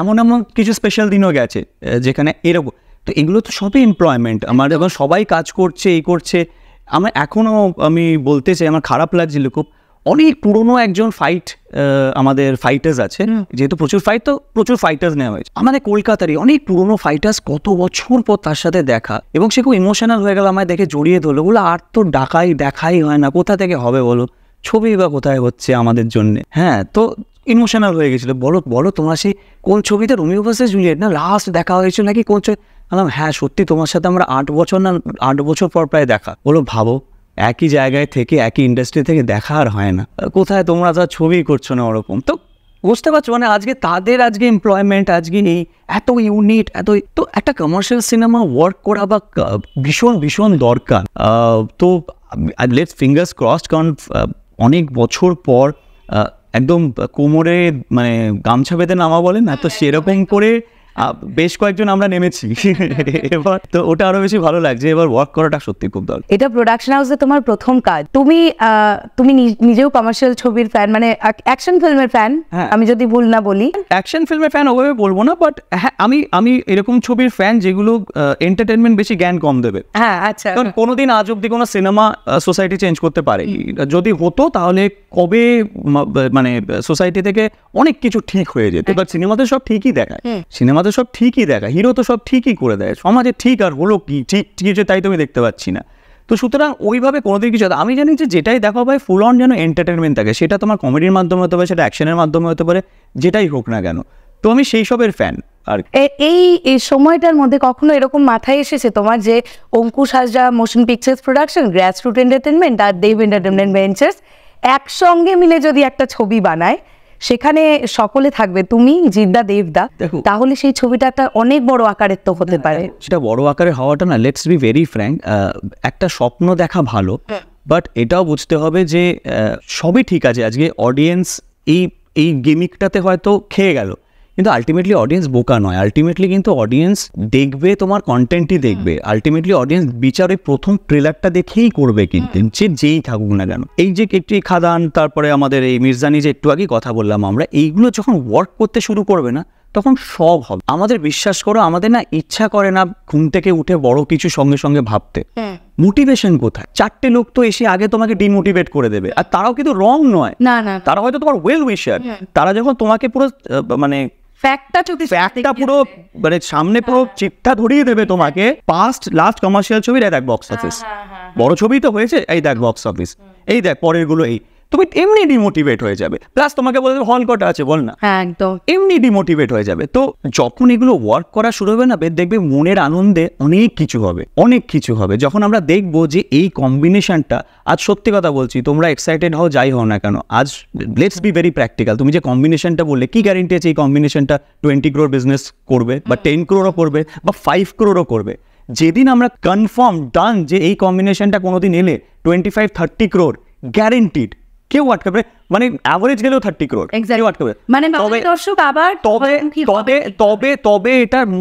এমন এমন কিছু স্পেশাল দিনও গেছে যেখানে এরকম তো এগুলো তো সবই এমপ্লয়মেন্ট আমার যখন সবাই কাজ করছে এই করছে আমার এখনও আমি বলতে চাই আমার খারাপ লাগছিল খুব অনেক পুরনো একজন ফাইট আমাদের ফাইটার্স আছে যেহেতু প্রচুর ফাইট তো প্রচুর ফাইটার্স নেওয়া হয়েছে আমাদের কলকাতারই অনেক পুরনো ফাইটার্স কত বছর পর তার সাথে দেখা এবং সে খুব ইমোশনাল হয়ে গেল আমায় দেখে জড়িয়ে ধরলো ওগুলো আর তো ডাকাই দেখাই হয় না কোথা থেকে হবে বলো ছবি বা কোথায় হচ্ছে আমাদের জন্যে হ্যাঁ তো ইমোশনাল হয়ে গেছিলো বলো বলো তোমার সেই কোন ছবিতে রোমিও ভার্সেস জুলিয়েট না লাস্ট দেখা হয়েছিল নাকি কোন ছবি বললাম হ্যাঁ সত্যি তোমার সাথে আমরা আট বছর না আট বছর পর প্রায় দেখা বলো ভাবো একই জায়গায় থেকে একই ইন্ডাস্ট্রি থেকে দেখা আর হয় না কোথায় তোমরা যা ছবি করছো না ওরকম তো বুঝতে পারছো মানে আজকে তাদের আজকে এমপ্লয়মেন্ট আজকে নেই এত ইউনিট এত তো একটা কমার্শিয়াল সিনেমা ওয়ার্ক করা বা ভীষণ ভীষণ দরকার তো লেটস ফিঙ্গার্স ক্রস কারণ অনেক বছর পর একদম কোমরে মানে গামছা বেঁধে নামা বলেন এত তো সেরকম করে বেশ কয়েকজন আমরা নেমেছি এবার তো ওটা আরো বেশি ভালো লাগছে এবার ওয়ার্ক করাটা সত্যি খুব দরকার এটা প্রোডাকশন হাউসে তোমার প্রথম কাজ তুমি তুমি নিজেও কমার্শিয়াল ছবির ফ্যান মানে অ্যাকশন ফিল্মের ফ্যান আমি যদি ভুল না বলি অ্যাকশন ফিল্মের ফ্যান ওভাবে বলবো না বাট হ্যাঁ আমি আমি এরকম ছবির ফ্যান যেগুলো এন্টারটেনমেন্ট বেশি জ্ঞান কম দেবে হ্যাঁ আচ্ছা কারণ কোনোদিন আজ অব্দি কোনো সিনেমা সোসাইটি চেঞ্জ করতে পারে যদি হতো তাহলে কবে মানে সোসাইটি থেকে অনেক কিছু ঠিক হয়ে যেত বাট হ্যাঁ। সিনেমাতে সব ঠিকই দেখায় সিনেমাতে তাদের সব ঠিকই দেখা হিরো তো সব ঠিকই করে দেয় সমাজে ঠিক আর হলো কি ঠিক ঠিক আছে তাই তো আমি দেখতে পাচ্ছি না তো সুতরাং ওইভাবে কোনোদিন কিছু আমি জানি যে যেটাই দেখো ভাই ফুল অন যেন এন্টারটেনমেন্ট থাকে সেটা তোমার কমেডির মাধ্যমে হতে পারে সেটা অ্যাকশনের মাধ্যমে হতে পারে যেটাই হোক না কেন তো আমি সেই সবের ফ্যান আর এই এই সময়টার মধ্যে কখনো এরকম মাথায় এসেছে তোমার যে Ankush Hazra motion pictures production grassroot entertainment আর দেব এন্টারটেনমেন্ট ভেঞ্চার্স একসঙ্গে মিলে যদি একটা ছবি বানায় সেখানে সকলে থাকবে তুমি জিদ্দা দেবদা তাহলে সেই ছবিটা একটা অনেক বড় আকারের তো হতে পারে হ্যাঁ, সেটা বড় আকারে হওয়াটা না লেটস বি ভেরি ফ্র্যাঙ্ক একটা স্বপ্ন দেখা ভালো বাট এটাও বুঝতে হবে যে সবই ঠিক আছে আজকে অডিয়েন্স এই এই গেমিকটাতে হয়তো খেয়ে গেল কিন্তু আলটিমেটলি অডিয়েন্স বোকা নয় আলটিমেটলি কিন্তু অডিয়েন্স দেখবে তোমার কন্টেন্টই দেখবে আলটিমেটলি অডিয়েন্স বিচারে প্রথম ট্রেলারটা দেখেই করবে কিন্তু যে যেই থাকুক না কেন এই যে একটি খাদান তারপরে আমাদের এই মির্জানি যে একটু আগে কথা বললাম আমরা এইগুলো যখন ওয়ার্ক করতে শুরু করবে না তখন সব হবে আমাদের বিশ্বাস করো আমাদের না ইচ্ছা করে না ঘুম থেকে উঠে বড় কিছু সঙ্গে সঙ্গে ভাবতে মোটিভেশন কোথায় চারটে লোক তো এসে আগে তোমাকে ডিমোটিভেট করে দেবে আর তারাও কিন্তু রং নয় তারা হয়তো তোমার ওয়েল উইশার তারা যখন তোমাকে পুরো মানে ফ্যাক্টটা যদি ফ্যাক্টটা পুরো মানে সামনে পুরো হ্যাঁ। চিপটা ধরিয়ে দেবে তোমাকে পাস্ট লাস্ট কমার্শিয়াল ছবি দেখ বক্স হ্যাঁ, অফিস হ্যাঁ, বড় ছবি তো হয়েছে এই দেখ বক্স অফিস এই দেখ পরের গুলো এই তুমি এমনি ডিমোটিভেট হয়ে যাবে প্লাস তোমাকে বলে হল কটা আছে বল না হ্যাঁ, একদম এমনি ডিমোটিভেট হয়ে যাবে তো যখন এগুলো ওয়ার্ক করা শুরু হবে না দেখবে মনের আনন্দে অনেক কিছু হবে অনেক কিছু হবে যখন আমরা দেখবো যে এই কম্বিনেশনটা আজ সত্যি কথা বলছি তোমরা এক্সাইটেড হও যাই হও না কেন আজ লেটস বি ভেরি প্র্যাকটিক্যাল তুমি যে কম্বিনেশনটা বললে কি গ্যারেন্টি আছে এই কম্বিনেশনটা টোয়েন্টি ক্রোর বিজনেস করবে বা টেন ক্রোরও করবে বা ফাইভ ক্রোরও করবে যেদিন আমরা কনফার্ম ডান যে এই কম্বিনেশনটা কোনোদিন এলে twenty five thirty crore guaranteed কেউ মানে অ্যাভারেজ গেলেও থার্টি ক্রোড মানে তবে দর্শক আবার তবে তবে তবে তবে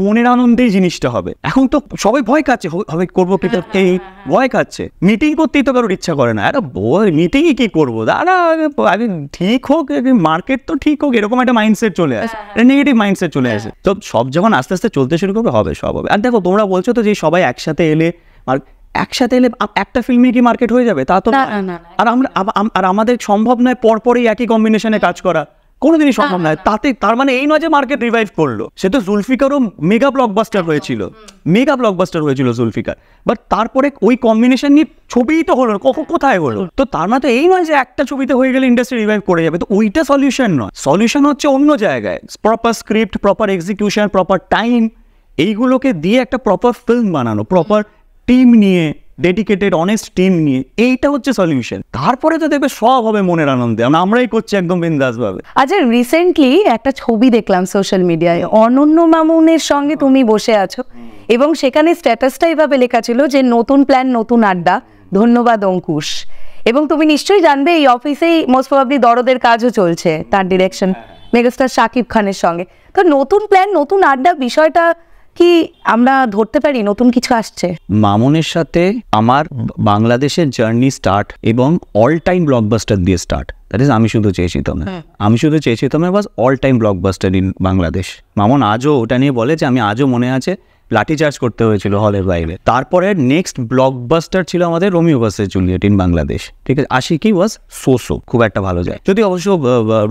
মনের আনন্দেই জিনিসটা হবে এখন তো সবাই ভয় কাচ্ছে হবে কি এই ভয় কাচ্ছে মিটিং করতেই তো কারোর ইচ্ছা করে না আরে বল মিটিং কি করবো দাদা আগে ঠিক হোক মার্কেট তো ঠিক হোক এরকম একটা মাইন্ডসেট চলে আসে নেগেটিভ হ্যাঁ, মাইন্ডসেট হ্যাঁ। চলে হ্যাঁ। আসে তো সব যখন আস্তে আস্তে চলতে শুরু করবে হবে সব হবে আর দেখো তোমরা বলছো তো যে সবাই একসাথে এলে আর একসাথে এলে একটা ফিল্মে কি মার্কেট হয়ে যাবে তা তো আর আমরা আর আমাদের সম্ভব নয় পরপরই একই কম্বিনেশনে কাজ করা কোনোদিনই সম্ভব নয় তাতে তার মানে এই নয় যে মার্কেট রিভাইভ করলো সে তো জুলফিকারও মেগা ব্লকবাস্টার হয়েছিল মেগা ব্লকবাস্টার হয়েছিল জুলফিকার বাট তারপরে ওই কম্বিনেশন নিয়ে ছবিই তো হলো কখন কোথায় হলো তো তার মানে তো এই নয় যে একটা ছবিতে হয়ে গেলে ইন্ডাস্ট্রি রিভাইভ করে যাবে তো ওইটা সলিউশন নয় সলিউশন হচ্ছে অন্য জায়গায় proper script proper execution proper time এইগুলোকে দিয়ে একটা প্রপার ফিল্ম বানানো প্রপার টিম নিয়ে ডেডিকেটেড অনেস্ট টিম নিয়ে এইটা হচ্ছে সলিউশন তারপরে তো দেখবে সব হবে মনের আনন্দে আমরাই করছি একদম বিন্দাস ভাবে আচ্ছা রিসেন্টলি একটা ছবি দেখলাম সোশ্যাল মিডিয়ায় অনন্য মামুনের সঙ্গে তুমি বসে আছো এবং সেখানে স্ট্যাটাসটা এভাবে লেখা ছিল যে নতুন প্ল্যান নতুন আড্ডা ধন্যবাদ অঙ্কুশ এবং তুমি নিশ্চয়ই জানবে এই অফিসেই মোস্ট প্রবাবলি দরদের কাজও চলছে তার ডিরেকশন মেগাস্টার হ্যাঁ, হ্যাঁ। শাকিব খানের সঙ্গে তো নতুন প্ল্যান নতুন আড্ডা বিষয়টা কি আমরা ধরতে পারি নতুন কিছু আসছে মামুনের সাথে আমার বাংলাদেশের জার্নি স্টার্ট এবং অল টাইম ব্লকবাস্টার দিয়ে স্টার্ট দ্যাট ইজ আমি শুধু চেয়েছি তোমার হ্যাঁ। আমি শুধু চেয়েছি তোমার বাস all time blockbuster in Bangladesh Mamun আজও ওটা নিয়ে বলে যে আমি আজও মনে আছে লাঠি চার্জ করতে হয়েছিল হলের বাইরে তারপরে নেক্সট ব্লকবাস্টার ছিল আমাদের রোমিও বাসের জুলিয়েট ইন বাংলাদেশ ঠিক আছে কি ওয়াজ সো সো খুব একটা ভালো যায় যদি অবশ্য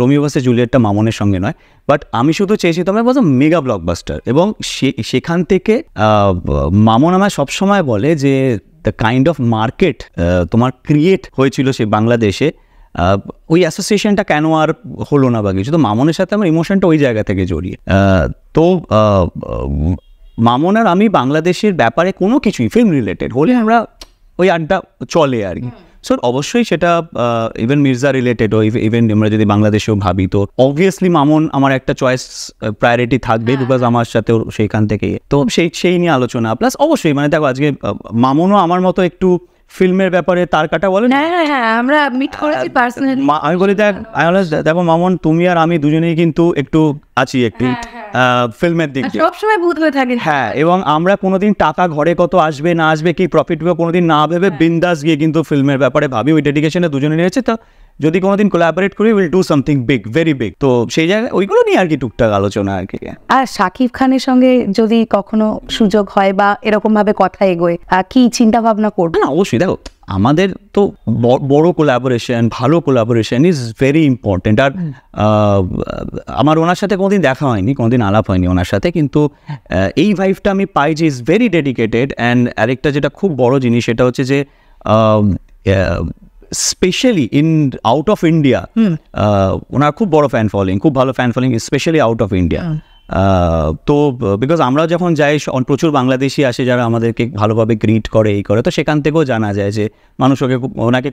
রোমিও বাসের জুলিয়েটটা মামনের সঙ্গে নয় বাট আমি শুধু চেয়েছি তোমার বলছো মেগা ব্লকবাস্টার এবং সেখান থেকে মামন আমায় সবসময় বলে যে দ্য কাইন্ড অফ মার্কেট তোমার ক্রিয়েট হয়েছিল সে বাংলাদেশে ওই অ্যাসোসিয়েশনটা কেন আর হলো না বা কিছু তো মামনের সাথে আমার ইমোশনটা ওই জায়গা থেকে জড়িয়ে তো মামন আর আমি বাংলাদেশের ব্যাপারে কোনো কিছুই ফিল্ম রিলেটেড হলে আমরা ওই আড্ডা চলে আর কি সো অবশ্যই সেটা ইভেন মির্জা রিলেটেড ইভেন আমরা যদি বাংলাদেশেও ভাবি তো অবভিয়াসলি মামুন আমার একটা চয়েস প্রায়োরিটি থাকবে বিকজ হ্যাঁ। আমার সাথে সেইখান থেকে তো সেই সেই নিয়ে আলোচনা প্লাস অবশ্যই মানে দেখো আজকে মামুনও আমার মতো একটু ফিল্মের ব্যাপারে তার কাটা বলেন হ্যাঁ হ্যাঁ হ্যাঁ আমরা মিট করেছি পার্সোনালি আমি বলি দেখ আই দেখো মামন তুমি আর আমি দুজনেই কিন্তু একটু আছি একটু হ্যাঁ, হ্যাঁ। ফিল্মের দিক দিয়ে সবসময় বুধ হয়ে থাকে হ্যাঁ এবং আমরা কোনোদিন টাকা ঘরে কত আসবে না আসবে কি প্রফিট হবে কোনোদিন না ভেবে হ্যাঁ। বিন্দাস গিয়ে কিন্তু ফিল্মের ব্যাপারে ভাবি ওই ডেডিকেশনে দুজনে নিয়েছে তো যদি কোনোদিন কোলাবরেট করি will do something big very big তো সেই জায়গায় ওইগুলো নিয়ে আর কি টুকটাক আলোচনা আর কি আর শাকিব খানের সঙ্গে যদি কখনো সুযোগ হয় বা এরকম ভাবে কথা এগোয় কি চিন্তা ভাবনা করবে না অবশ্যই দেখো আমাদের তো বড় কোলাবোরেশন ভালো কোলাবোরেশন ইজ ভেরি ইম্পর্টেন্ট আর আমার ওনার সাথে কোনোদিন দেখা হয়নি কোনোদিন আলাপ হয়নি ওনার সাথে কিন্তু এই ভাইফটা আমি পাই যে ইজ ভেরি ডেডিকেটেড অ্যান্ড আরেকটা যেটা খুব বড় জিনিস সেটা হচ্ছে যে specially in out of India ওনার খুব বড় ফ্যান ফলোয়িং খুব ভালো fan following specially out of India তো বিকজ uh, আমরা যখন যাই প্রচুর বাংলাদেশি আসে যারা আমাদেরকে ভালোভাবে গ্রিট করে এই করে তো সেখান থেকেও জানা যায় যে মানুষ ওকে ওনাকে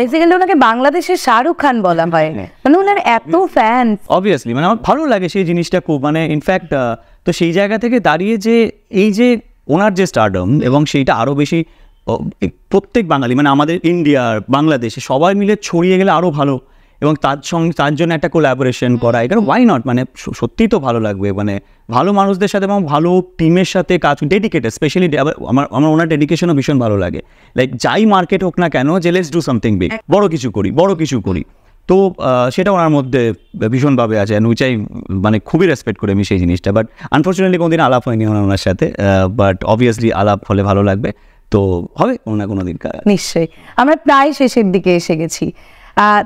বেসিক্যালি ওনাকে বাংলাদেশের শাহরুখ খান বলা হয় হ্যাঁ। মানে ওনার এত ফ্যান অবভিয়াসলি মানে আমার ভালো লাগে সেই জিনিসটা খুব মানে ইনফ্যাক্ট uh, তো সেই জায়গা থেকে দাঁড়িয়ে যে এই যে ওনার যে স্টারডম এবং সেইটা আরও বেশি প্রত্যেক বাঙালি মানে আমাদের ইন্ডিয়া বাংলাদেশে সবাই মিলে ছড়িয়ে গেলে আরও ভালো এবং তার সঙ্গে তার জন্য একটা কোলাবোরেশন করা এখানে ওয়াই নট মানে সত্যিই তো ভালো লাগবে মানে ভালো মানুষদের সাথে এবং ভালো টিমের সাথে কাজ ডেডিকেটেড স্পেশালি আমার আমার ওনার ডেডিকেশনও ভীষণ ভালো লাগে লাইক যাই মার্কেট হোক না কেন যে লেটস ডু সামথিং বিগ বড় কিছু করি বড় কিছু করি তো সেটা ওনার মধ্যে ভীষণভাবে আছে অ্যান্ড উইচাই মানে খুবই রেসপেক্ট করে আমি সেই জিনিসটা বাট আনফর্চুনেটলি কোনোদিন আলাপ হয়নি ওনার ওনার সাথে বাট অবভিয়াসলি আলাপ হলে ভালো লাগবে তো হবে কোনো না কোনো দিন নিশ্চয়ই আমরা প্রায় শেষের দিকে এসে গেছি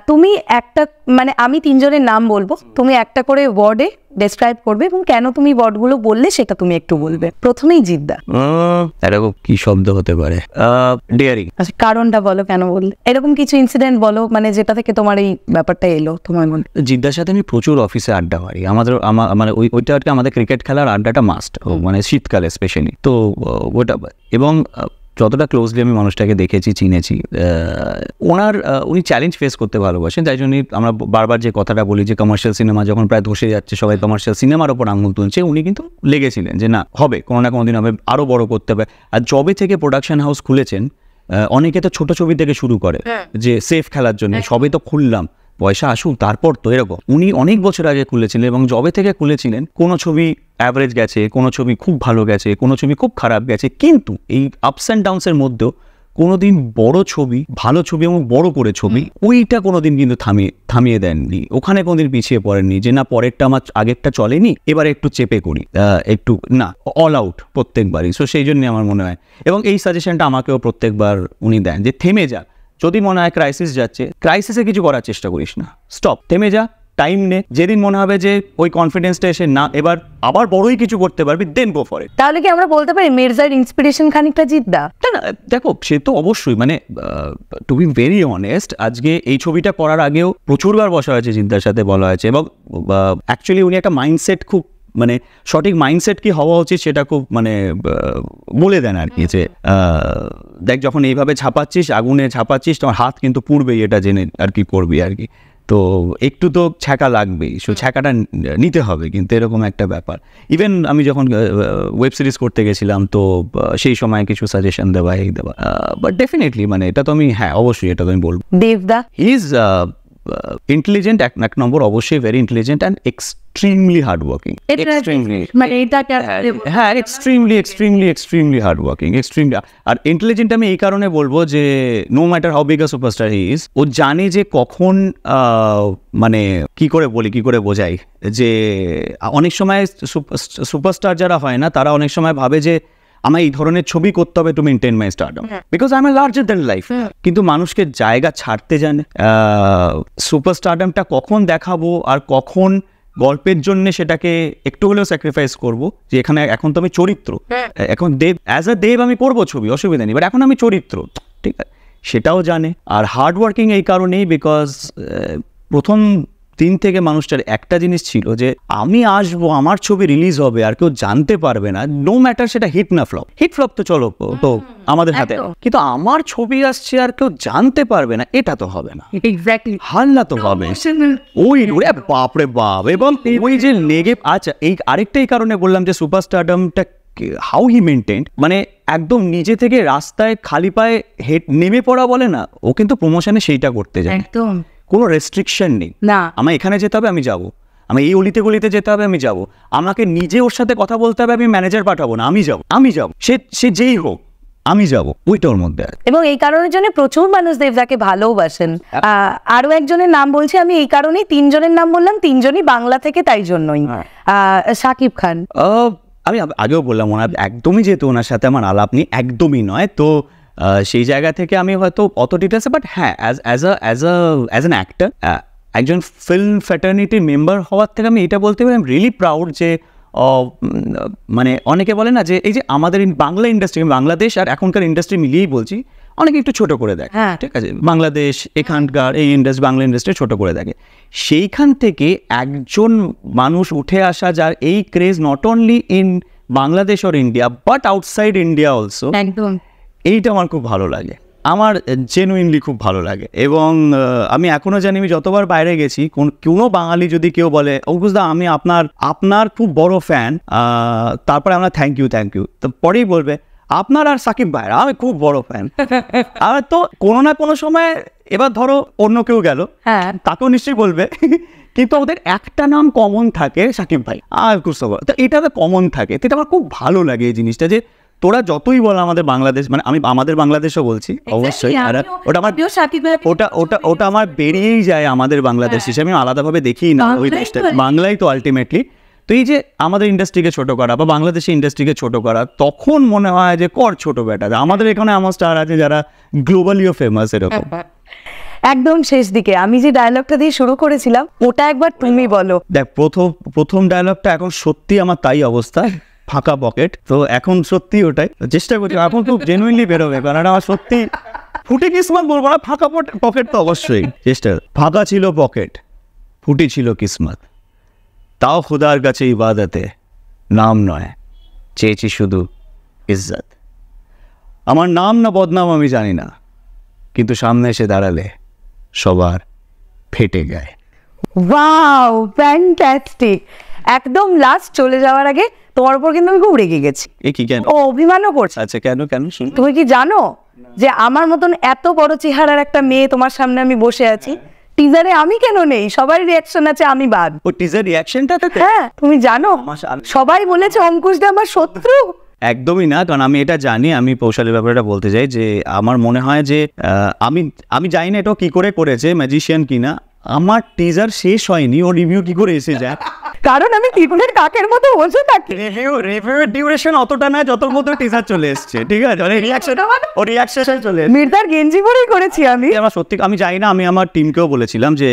তুমি একটা মানে আমি তিনজনের নাম বলবো তুমি একটা করে ওয়ার্ডে ডেসক্রাইব করবে এবং কেন তুমি ওয়ার্ডগুলো বললে সেটা তুমি একটু বলবে প্রথমেই জিদ্দা এরকম কি শব্দ হতে পারে ডিয়ারিং আচ্ছা কারণটা বলো কেন বললে এরকম কিছু ইনসিডেন্ট বলো মানে যেটা থেকে তোমার এই ব্যাপারটা এলো তোমার মনে জিদ্দার সাথে আমি প্রচুর অফিসে আড্ডা মারি আমাদের মানে ওই ওইটা আর কি আমাদের ক্রিকেট খেলার আড্ডাটা মাস্ট মানে শীতকালে স্পেশালি তো ওটা এবং যতটা ক্লোজলি আমি মানুষটাকে দেখেছি চিনেছি ওনার উনি চ্যালেঞ্জ ফেস করতে ভালোবাসেন তাই জন্যই আমরা বারবার যে কথাটা বলি যে কমার্শিয়াল সিনেমা যখন প্রায় ধসে যাচ্ছে সবাই কমার্শিয়াল সিনেমার ওপর আঙুল তুলছে উনি কিন্তু লেগেছিলেন যে না হবে কোনো না কোনো দিন হবে আরও বড় করতে হবে আর জবে থেকে প্রোডাকশন হাউস খুলেছেন অনেকে তো ছোট ছবি থেকে শুরু করে হ্যাঁ। যে সেফ খেলার জন্য সবে তো খুললাম পয়সা আসুক তারপর তো এরকম উনি অনেক বছর আগে খুলেছিলেন এবং জবে থেকে খুলেছিলেন কোনো ছবি অ্যাভারেজ গেছে কোনো ছবি খুব ভালো গেছে কোনো ছবি খুব খারাপ গেছে কিন্তু এই আপস অ্যান্ড ডাউনসের মধ্যেও কোনোদিন বড় ছবি ভালো ছবি এবং বড় করে ছবি ওইটা কোনোদিন কিন্তু থামিয়ে থামিয়ে দেননি ওখানে কোনোদিন পিছিয়ে পড়েননি যে না পরেরটা আমার আগেরটা চলেনি এবারে একটু চেপে করি একটু না অল আউট প্রত্যেকবারই সো সেই জন্যে আমার মনে হয় এবং এই সাজেশনটা আমাকেও প্রত্যেকবার উনি দেন যে থেমে যাক যদি মনে হয় ক্রাইসিস যাচ্ছে ক্রাইসিসে কিছু করার চেষ্টা করিস না স্টপ থেমে যা টাইম নে যেদিন মনে হবে যে ওই কনফিডেন্সটা এসে না এবার আবার বড়ই কিছু করতে পারবি দেন গো ফর ইট তাহলে কি আমরা বলতে পারি মির্জার ইন্সপিরেশন খানিকটা জিতদা না না দেখো সে তো অবশ্যই মানে টু বি ভেরি অনেস্ট আজকে এই ছবিটা করার আগেও প্রচুরবার বসা হয়েছে জিদ্দার সাথে বলা হয়েছে এবং অ্যাকচুয়ালি উনি একটা মাইন্ডসেট খুব মানে সঠিক মাইন্ডসেট কি হওয়া উচিত সেটা খুব মানে বলে দেন আর কি যে দেখ যখন এইভাবে ছাপাচ্ছিস আগুনে ছাপাচ্ছিস তোমার হাত কিন্তু পুড়বেই এটা জেনে আর কি করবি আর কি তো একটু তো ছ্যাঁকা লাগবেই সো ছ্যাঁকাটা নিতে হবে কিন্তু এরকম একটা ব্যাপার ইভেন আমি যখন ওয়েব সিরিজ করতে গেছিলাম তো সেই সময় কিছু সাজেশন দেওয়া এই দেওয়া বাট ডেফিনেটলি মানে এটা তো আমি হ্যাঁ অবশ্যই এটা তো আমি বলবো দেবদা ইজ ইন্টেলিজেন্ট এক নম্বর অবশ্যই very intelligent and ex extremely hardworking extremely মানে এটাকে হ্যাঁ extremely extremely extremely hardworking extremely আর ইন্টেলিজেন্ট আমি এই কারণে বলবো যে no matter how big a superstar is ও জানে যে কখন মানে কি করে বলি কি করে বোঝাই যে অনেক সময় সুপারস্টার যারা হয় না তারা অনেক সময় ভাবে যে আমার এই ধরনের ছবি করতে হবে to maintain my stardom because I am larger than life কিন্তু মানুষকে জায়গা ছাড়তে জানে সুপার স্টারডমটা কখন দেখাবো আর কখন গল্পের জন্য সেটাকে একটু হলেও স্যাক্রিফাইস করব যে এখানে এখন তো আমি চরিত্র হ্যাঁ। এখন দেব অ্যাজ আ দেব আমি করবো ছবি অসুবিধা নেই বাট এখন আমি চরিত্র ঠিক আছে সেটাও জানে আর হার্ডওয়ার্কিং এই কারণেই বিকজ প্রথম তিন থেকে মানুষটার একটা জিনিস ছিল যে আমি আসবো আমার ছবি রিলিজ হবে আর কেউ জানতে পারবে না নো ম্যাটার সেটা হিট না ফ্লপ হিট ফ্লপ তো চলো তো আমাদের হাতে কিন্তু আমার ছবি আসছে আর কেউ জানতে পারবে না এটা তো হবে না এক্স্যাক্টলি হাল্লা তো হবে ওই বাপরে বাপ এবং ওই যে নেগে আচ্ছা এই আরেকটাই কারণে বললাম যে সুপারস্টারডমটা হাউ হি মেনটেন মানে একদম নিজে থেকে রাস্তায় খালি পায়ে হেড নেমে পড়া বলে না ও কিন্তু প্রমোশনে সেইটা করতে যায় একদম কোনো রেস্ট্রিকশন নেই না আমার এখানে যেতে হবে আমি যাব আমি এই অলিতে গলিতে যেতে হবে আমি যাব আমাকে নিজে ওর সাথে কথা বলতে হবে আমি ম্যানেজার পাঠাবো না আমি যাব আমি যাব সে সে যেই হোক আমি যাব ওইটার মধ্যে এবং এই কারণের জন্য প্রচুর মানুষ দেবদাকে ভালোবাসেন আরো একজনের নাম বলছি আমি এই কারণেই তিনজনের নাম বললাম তিনজনই বাংলা থেকে তাই জন্যই হ্যাঁ। সাকিব খান আমি আগেও বললাম ওনার একদমই যেহেতু ওনার সাথে আমার আলাপ নেই একদমই নয় তো সেই জায়গা থেকে আমি হয়তো অত ডিটেলসে বাট হ্যাঁ as as a as a as an actor একজন ফিল্ম ফ্যাটার্নিটি মেম্বার হওয়ার থেকে আমি এটা বলতে পারি আমি রিয়েলি প্রাউড যে মানে অনেকে বলে না যে এই যে আমাদের বাংলা ইন্ডাস্ট্রি বাংলাদেশ আর এখনকার ইন্ডাস্ট্রি মিলিয়েই বলছি অনেকে একটু ছোট করে দেখে হ্যাঁ ঠিক আছে বাংলাদেশ এখানকার এই ইন্ডাস্ট্রি বাংলা ইন্ডাস্ট্রি ছোট করে দেখে সেইখান থেকে একজন মানুষ উঠে আসা যার এই craze not only in Bangladesh or India but outside India also একদম এইটা আমার খুব ভালো লাগে আমার জেনুইনলি খুব ভালো লাগে এবং আমি এখনও জানি আমি যতবার বাইরে গেছি কোন কোনো বাঙালি যদি কেউ বলে অঙ্কুশদা আমি আপনার আপনার খুব বড় ফ্যান তারপরে আমরা থ্যাংক ইউ থ্যাংক ইউ তো পরেই বলবে আপনার আর সাকিব ভাই আমি খুব বড় ফ্যান আর তো কোনো না কোনো সময় এবার ধরো অন্য কেউ গেল হ্যাঁ তাকেও নিশ্চয়ই বলবে কিন্তু ওদের একটা নাম কমন থাকে সাকিব ভাই আর কুসব তো কমন থাকে তো এটা আমার খুব ভালো লাগে এই জিনিসটা যে তোরা যতই বল আমাদের বাংলাদেশ মানে আমি আমাদের বাংলাদেশও বলছি অবশ্যই আর ওটা আমার ওটা ওটা ওটা আমার বেরিয়েই যায় আমাদের বাংলাদেশ হ্যাঁ। হিসেবে আমি আলাদাভাবে দেখি না ওই দেশটা বাংলাই তো আলটিমেটলি তো এই যে আমাদের ইন্ডাস্ট্রিকে ছোট করা বা বাংলাদেশি ইন্ডাস্ট্রিকে ছোট করা তখন মনে হয় যে কর ছোট বেটা আমাদের এখানে আমার স্টার আছে যারা গ্লোবালিও ফেমাস এরকম একদম শেষ দিকে আমি যে ডায়লগটা দিয়ে শুরু করেছিলাম ওটা একবার তুমি বলো দেখ প্রথম প্রথম ডায়লগটা এখন সত্যি আমার তাই অবস্থা ফাঁকা পকেট তো এখন সত্যি ওটাই চেষ্টা করছি এখন খুব জেনুইনলি বেরোবে কারণ আমার সত্যি ফুটে কিসমান বলবো না ফাঁকা পকেট তো অবশ্যই চেষ্টা ফাঁকা ছিল পকেট ফুটি ছিল কিসমত তাও খুদার কাছে ইবাদতে নাম নয় চেয়েছি শুধু ইজ্জত আমার নাম না বদনাম আমি জানি না কিন্তু সামনে এসে দাঁড়ালে সবার ফেটে গায় ওয়াও ফ্যান্টাস্টিক একদম লাস্ট চলে যাওয়ার আগে তোমার উপর কিন্তু আমি খুব রেগে গেছি কি কেন ও অভিমানও করছে আচ্ছা কেন কেন তুমি কি জানো যে আমার মতন এত বড় চেহারার একটা মেয়ে তোমার সামনে আমি বসে আছি টিজারে আমি কেন নেই সবার রিয়াকশন আছে আমি বাদ ও টিজার রিয়াকশনটা হ্যাঁ তুমি জানো সবাই বলেছে অঙ্কুশদা আমার শত্রু একদমই না কারণ আমি এটা জানি আমি পৌশালের ব্যাপারে বলতে চাই যে আমার মনে হয় যে আমি আমি জানি না এটা কি করে করেছে ম্যাজিশিয়ান কিনা আমার টিজার শেষ হয়নি ও রিভিউ কি করে এসে যায় কারণ আমি পিগুলের কাকের মতো বসে থাকি রিভিউ রিভিউ ডিউরেশন অতটা না যত মতো টিজার চলে এসেছে ঠিক আছে মানে রিয়াকশন ও রিয়াকশন চলে মির্দার গেঞ্জি পরেই করেছি আমি আমার সত্যি আমি জানি না আমি আমার টিমকেও বলেছিলাম যে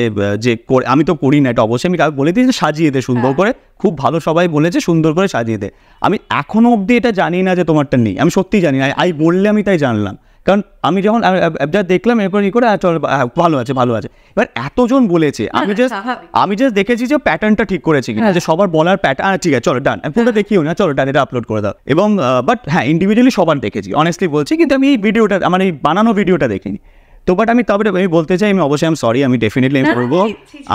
যে আমি তো করি না এটা অবশ্যই আমি কাউকে বলে দিয়েছি সাজিয়ে দে সুন্দর হ্যাঁ। করে খুব ভালো সবাই বলেছে সুন্দর করে সাজিয়ে দে আমি এখনও অবধি এটা জানি না যে তোমারটা নেই আমি সত্যি জানি না আই বললে আমি তাই জানলাম কারণ আমি যখন যা দেখলাম এরপর ই করে আচ্ছা, চল ভালো আছে ভালো আছে এবার এতজন বলেছে আমি জাস্ট আমি জাস্ট দেখেছি যে প্যাটার্নটা ঠিক করেছি কিনা হ্যাঁ। যে সবার বলার প্যাটার্ন আচ্ছা, ঠিক আছে চলো ডান পুরোটা হ্যাঁ। দেখিও না চলো ডান এটা আপলোড করে দাও এবং বাট হ্যাঁ ইন্ডিভিজুয়ালি সবার দেখেছি অনেস্টলি বলছি কিন্তু আমি এই ভিডিওটা আমার এই বানানো ভিডিওটা দেখিনি তো বাট আমি তবে আমি বলতে চাই আমি অবশ্যই আমি সরি আমি ডেফিনেটলি আমি করবো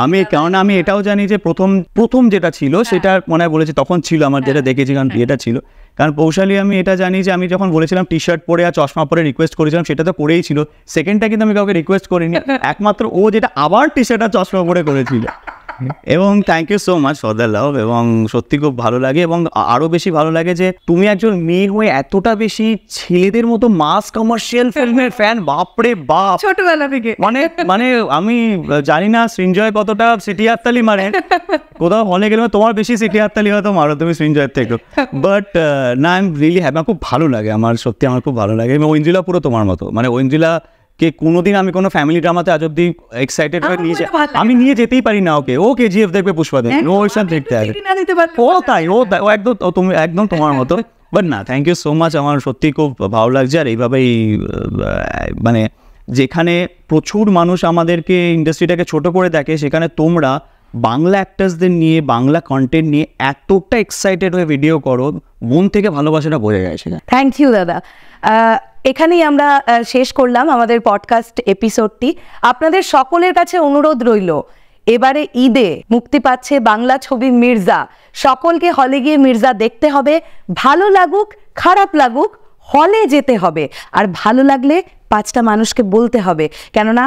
আমি কারণ আমি এটাও জানি যে প্রথম প্রথম যেটা ছিল হ্যাঁ। সেটা মনে হয় বলেছি তখন ছিল আমার যেটা দেখেছি কারণ বিয়েটা ছিল কারণ কৌশালী আমি এটা জানি যে আমি যখন বলেছিলাম টি শার্ট পরে আর চশমা পরে রিকোয়েস্ট করেছিলাম সেটা তো পরেই ছিল সেকেন্ডটা কিন্তু আমি কাউকে রিকোয়েস্ট করিনি একমাত্র ও যেটা আবার টি শার্ট আর চশমা পরে করেছিল এবং thank you so much for the love এবং সত্যি খুব ভালো লাগে এবং আরো বেশি ভালো লাগে যে তুমি একজন মেয়ে হয়ে এতটা বেশি ছেলেদের মতো মাস কমার্শিয়াল ফিল্মের ফ্যান বাপরে বাপ ছোটবেলা থেকে মানে মানে আমি জানি না সৃঞ্জয় কতটা সিটি হাততালি মারে কোথাও হলে গেলে তোমার বেশি সিটি হাততালি হয়তো মারো তুমি সৃঞ্জয়ের থেকে বাট uh, না আই এম রিয়েলি হ্যাপি খুব ভালো লাগে আমার সত্যি আমার খুব ভালো লাগে এবং ঐন্দ্রিলা পুরো তোমার মতো মানে ওইন্দ্রিলা কে কোনোদিন আমি কোনো ফ্যামিলি ড্রামাতে আজ অব্দি এক্সাইটেড হয়ে নিয়ে আমি নিয়ে যেতেই পারি না ওকে ও কেজিএফ দেখবে পুষ্পা দেখবে ও ওইসব দেখতে আসবে ও তাই ও তাই ও একদম তুমি একদম তোমার মতো বাট না থ্যাংক ইউ সো মাচ আমার সত্যি খুব ভালো লাগছে আর এইভাবেই মানে যেখানে প্রচুর মানুষ আমাদেরকে ইন্ডাস্ট্রিটাকে ছোট করে দেখে সেখানে তোমরা বাংলা অ্যাক্টার্সদের নিয়ে বাংলা কন্টেন্ট নিয়ে এতটা এক্সাইটেড হয়ে ভিডিও করো মন থেকে ভালোবাসাটা বোঝা যায় সেখানে থ্যাংক ইউ দাদা এখানেই আমরা শেষ করলাম আমাদের পডকাস্ট এপিসোডটি আপনাদের সকলের কাছে অনুরোধ রইল এবারে ঈদে মুক্তি পাচ্ছে বাংলা ছবি মির্জা সকলকে হলে গিয়ে মির্জা দেখতে হবে ভালো লাগুক খারাপ লাগুক হলে যেতে হবে আর ভালো লাগলে পাঁচটা মানুষকে বলতে হবে কেননা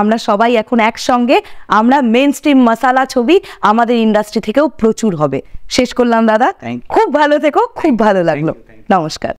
আমরা সবাই এখন একসঙ্গে আমরা মেন স্ট্রিম মশালা ছবি আমাদের ইন্ডাস্ট্রি থেকেও প্রচুর হবে শেষ করলাম দাদা খুব ভালো থেকো খুব ভালো লাগলো নমস্কার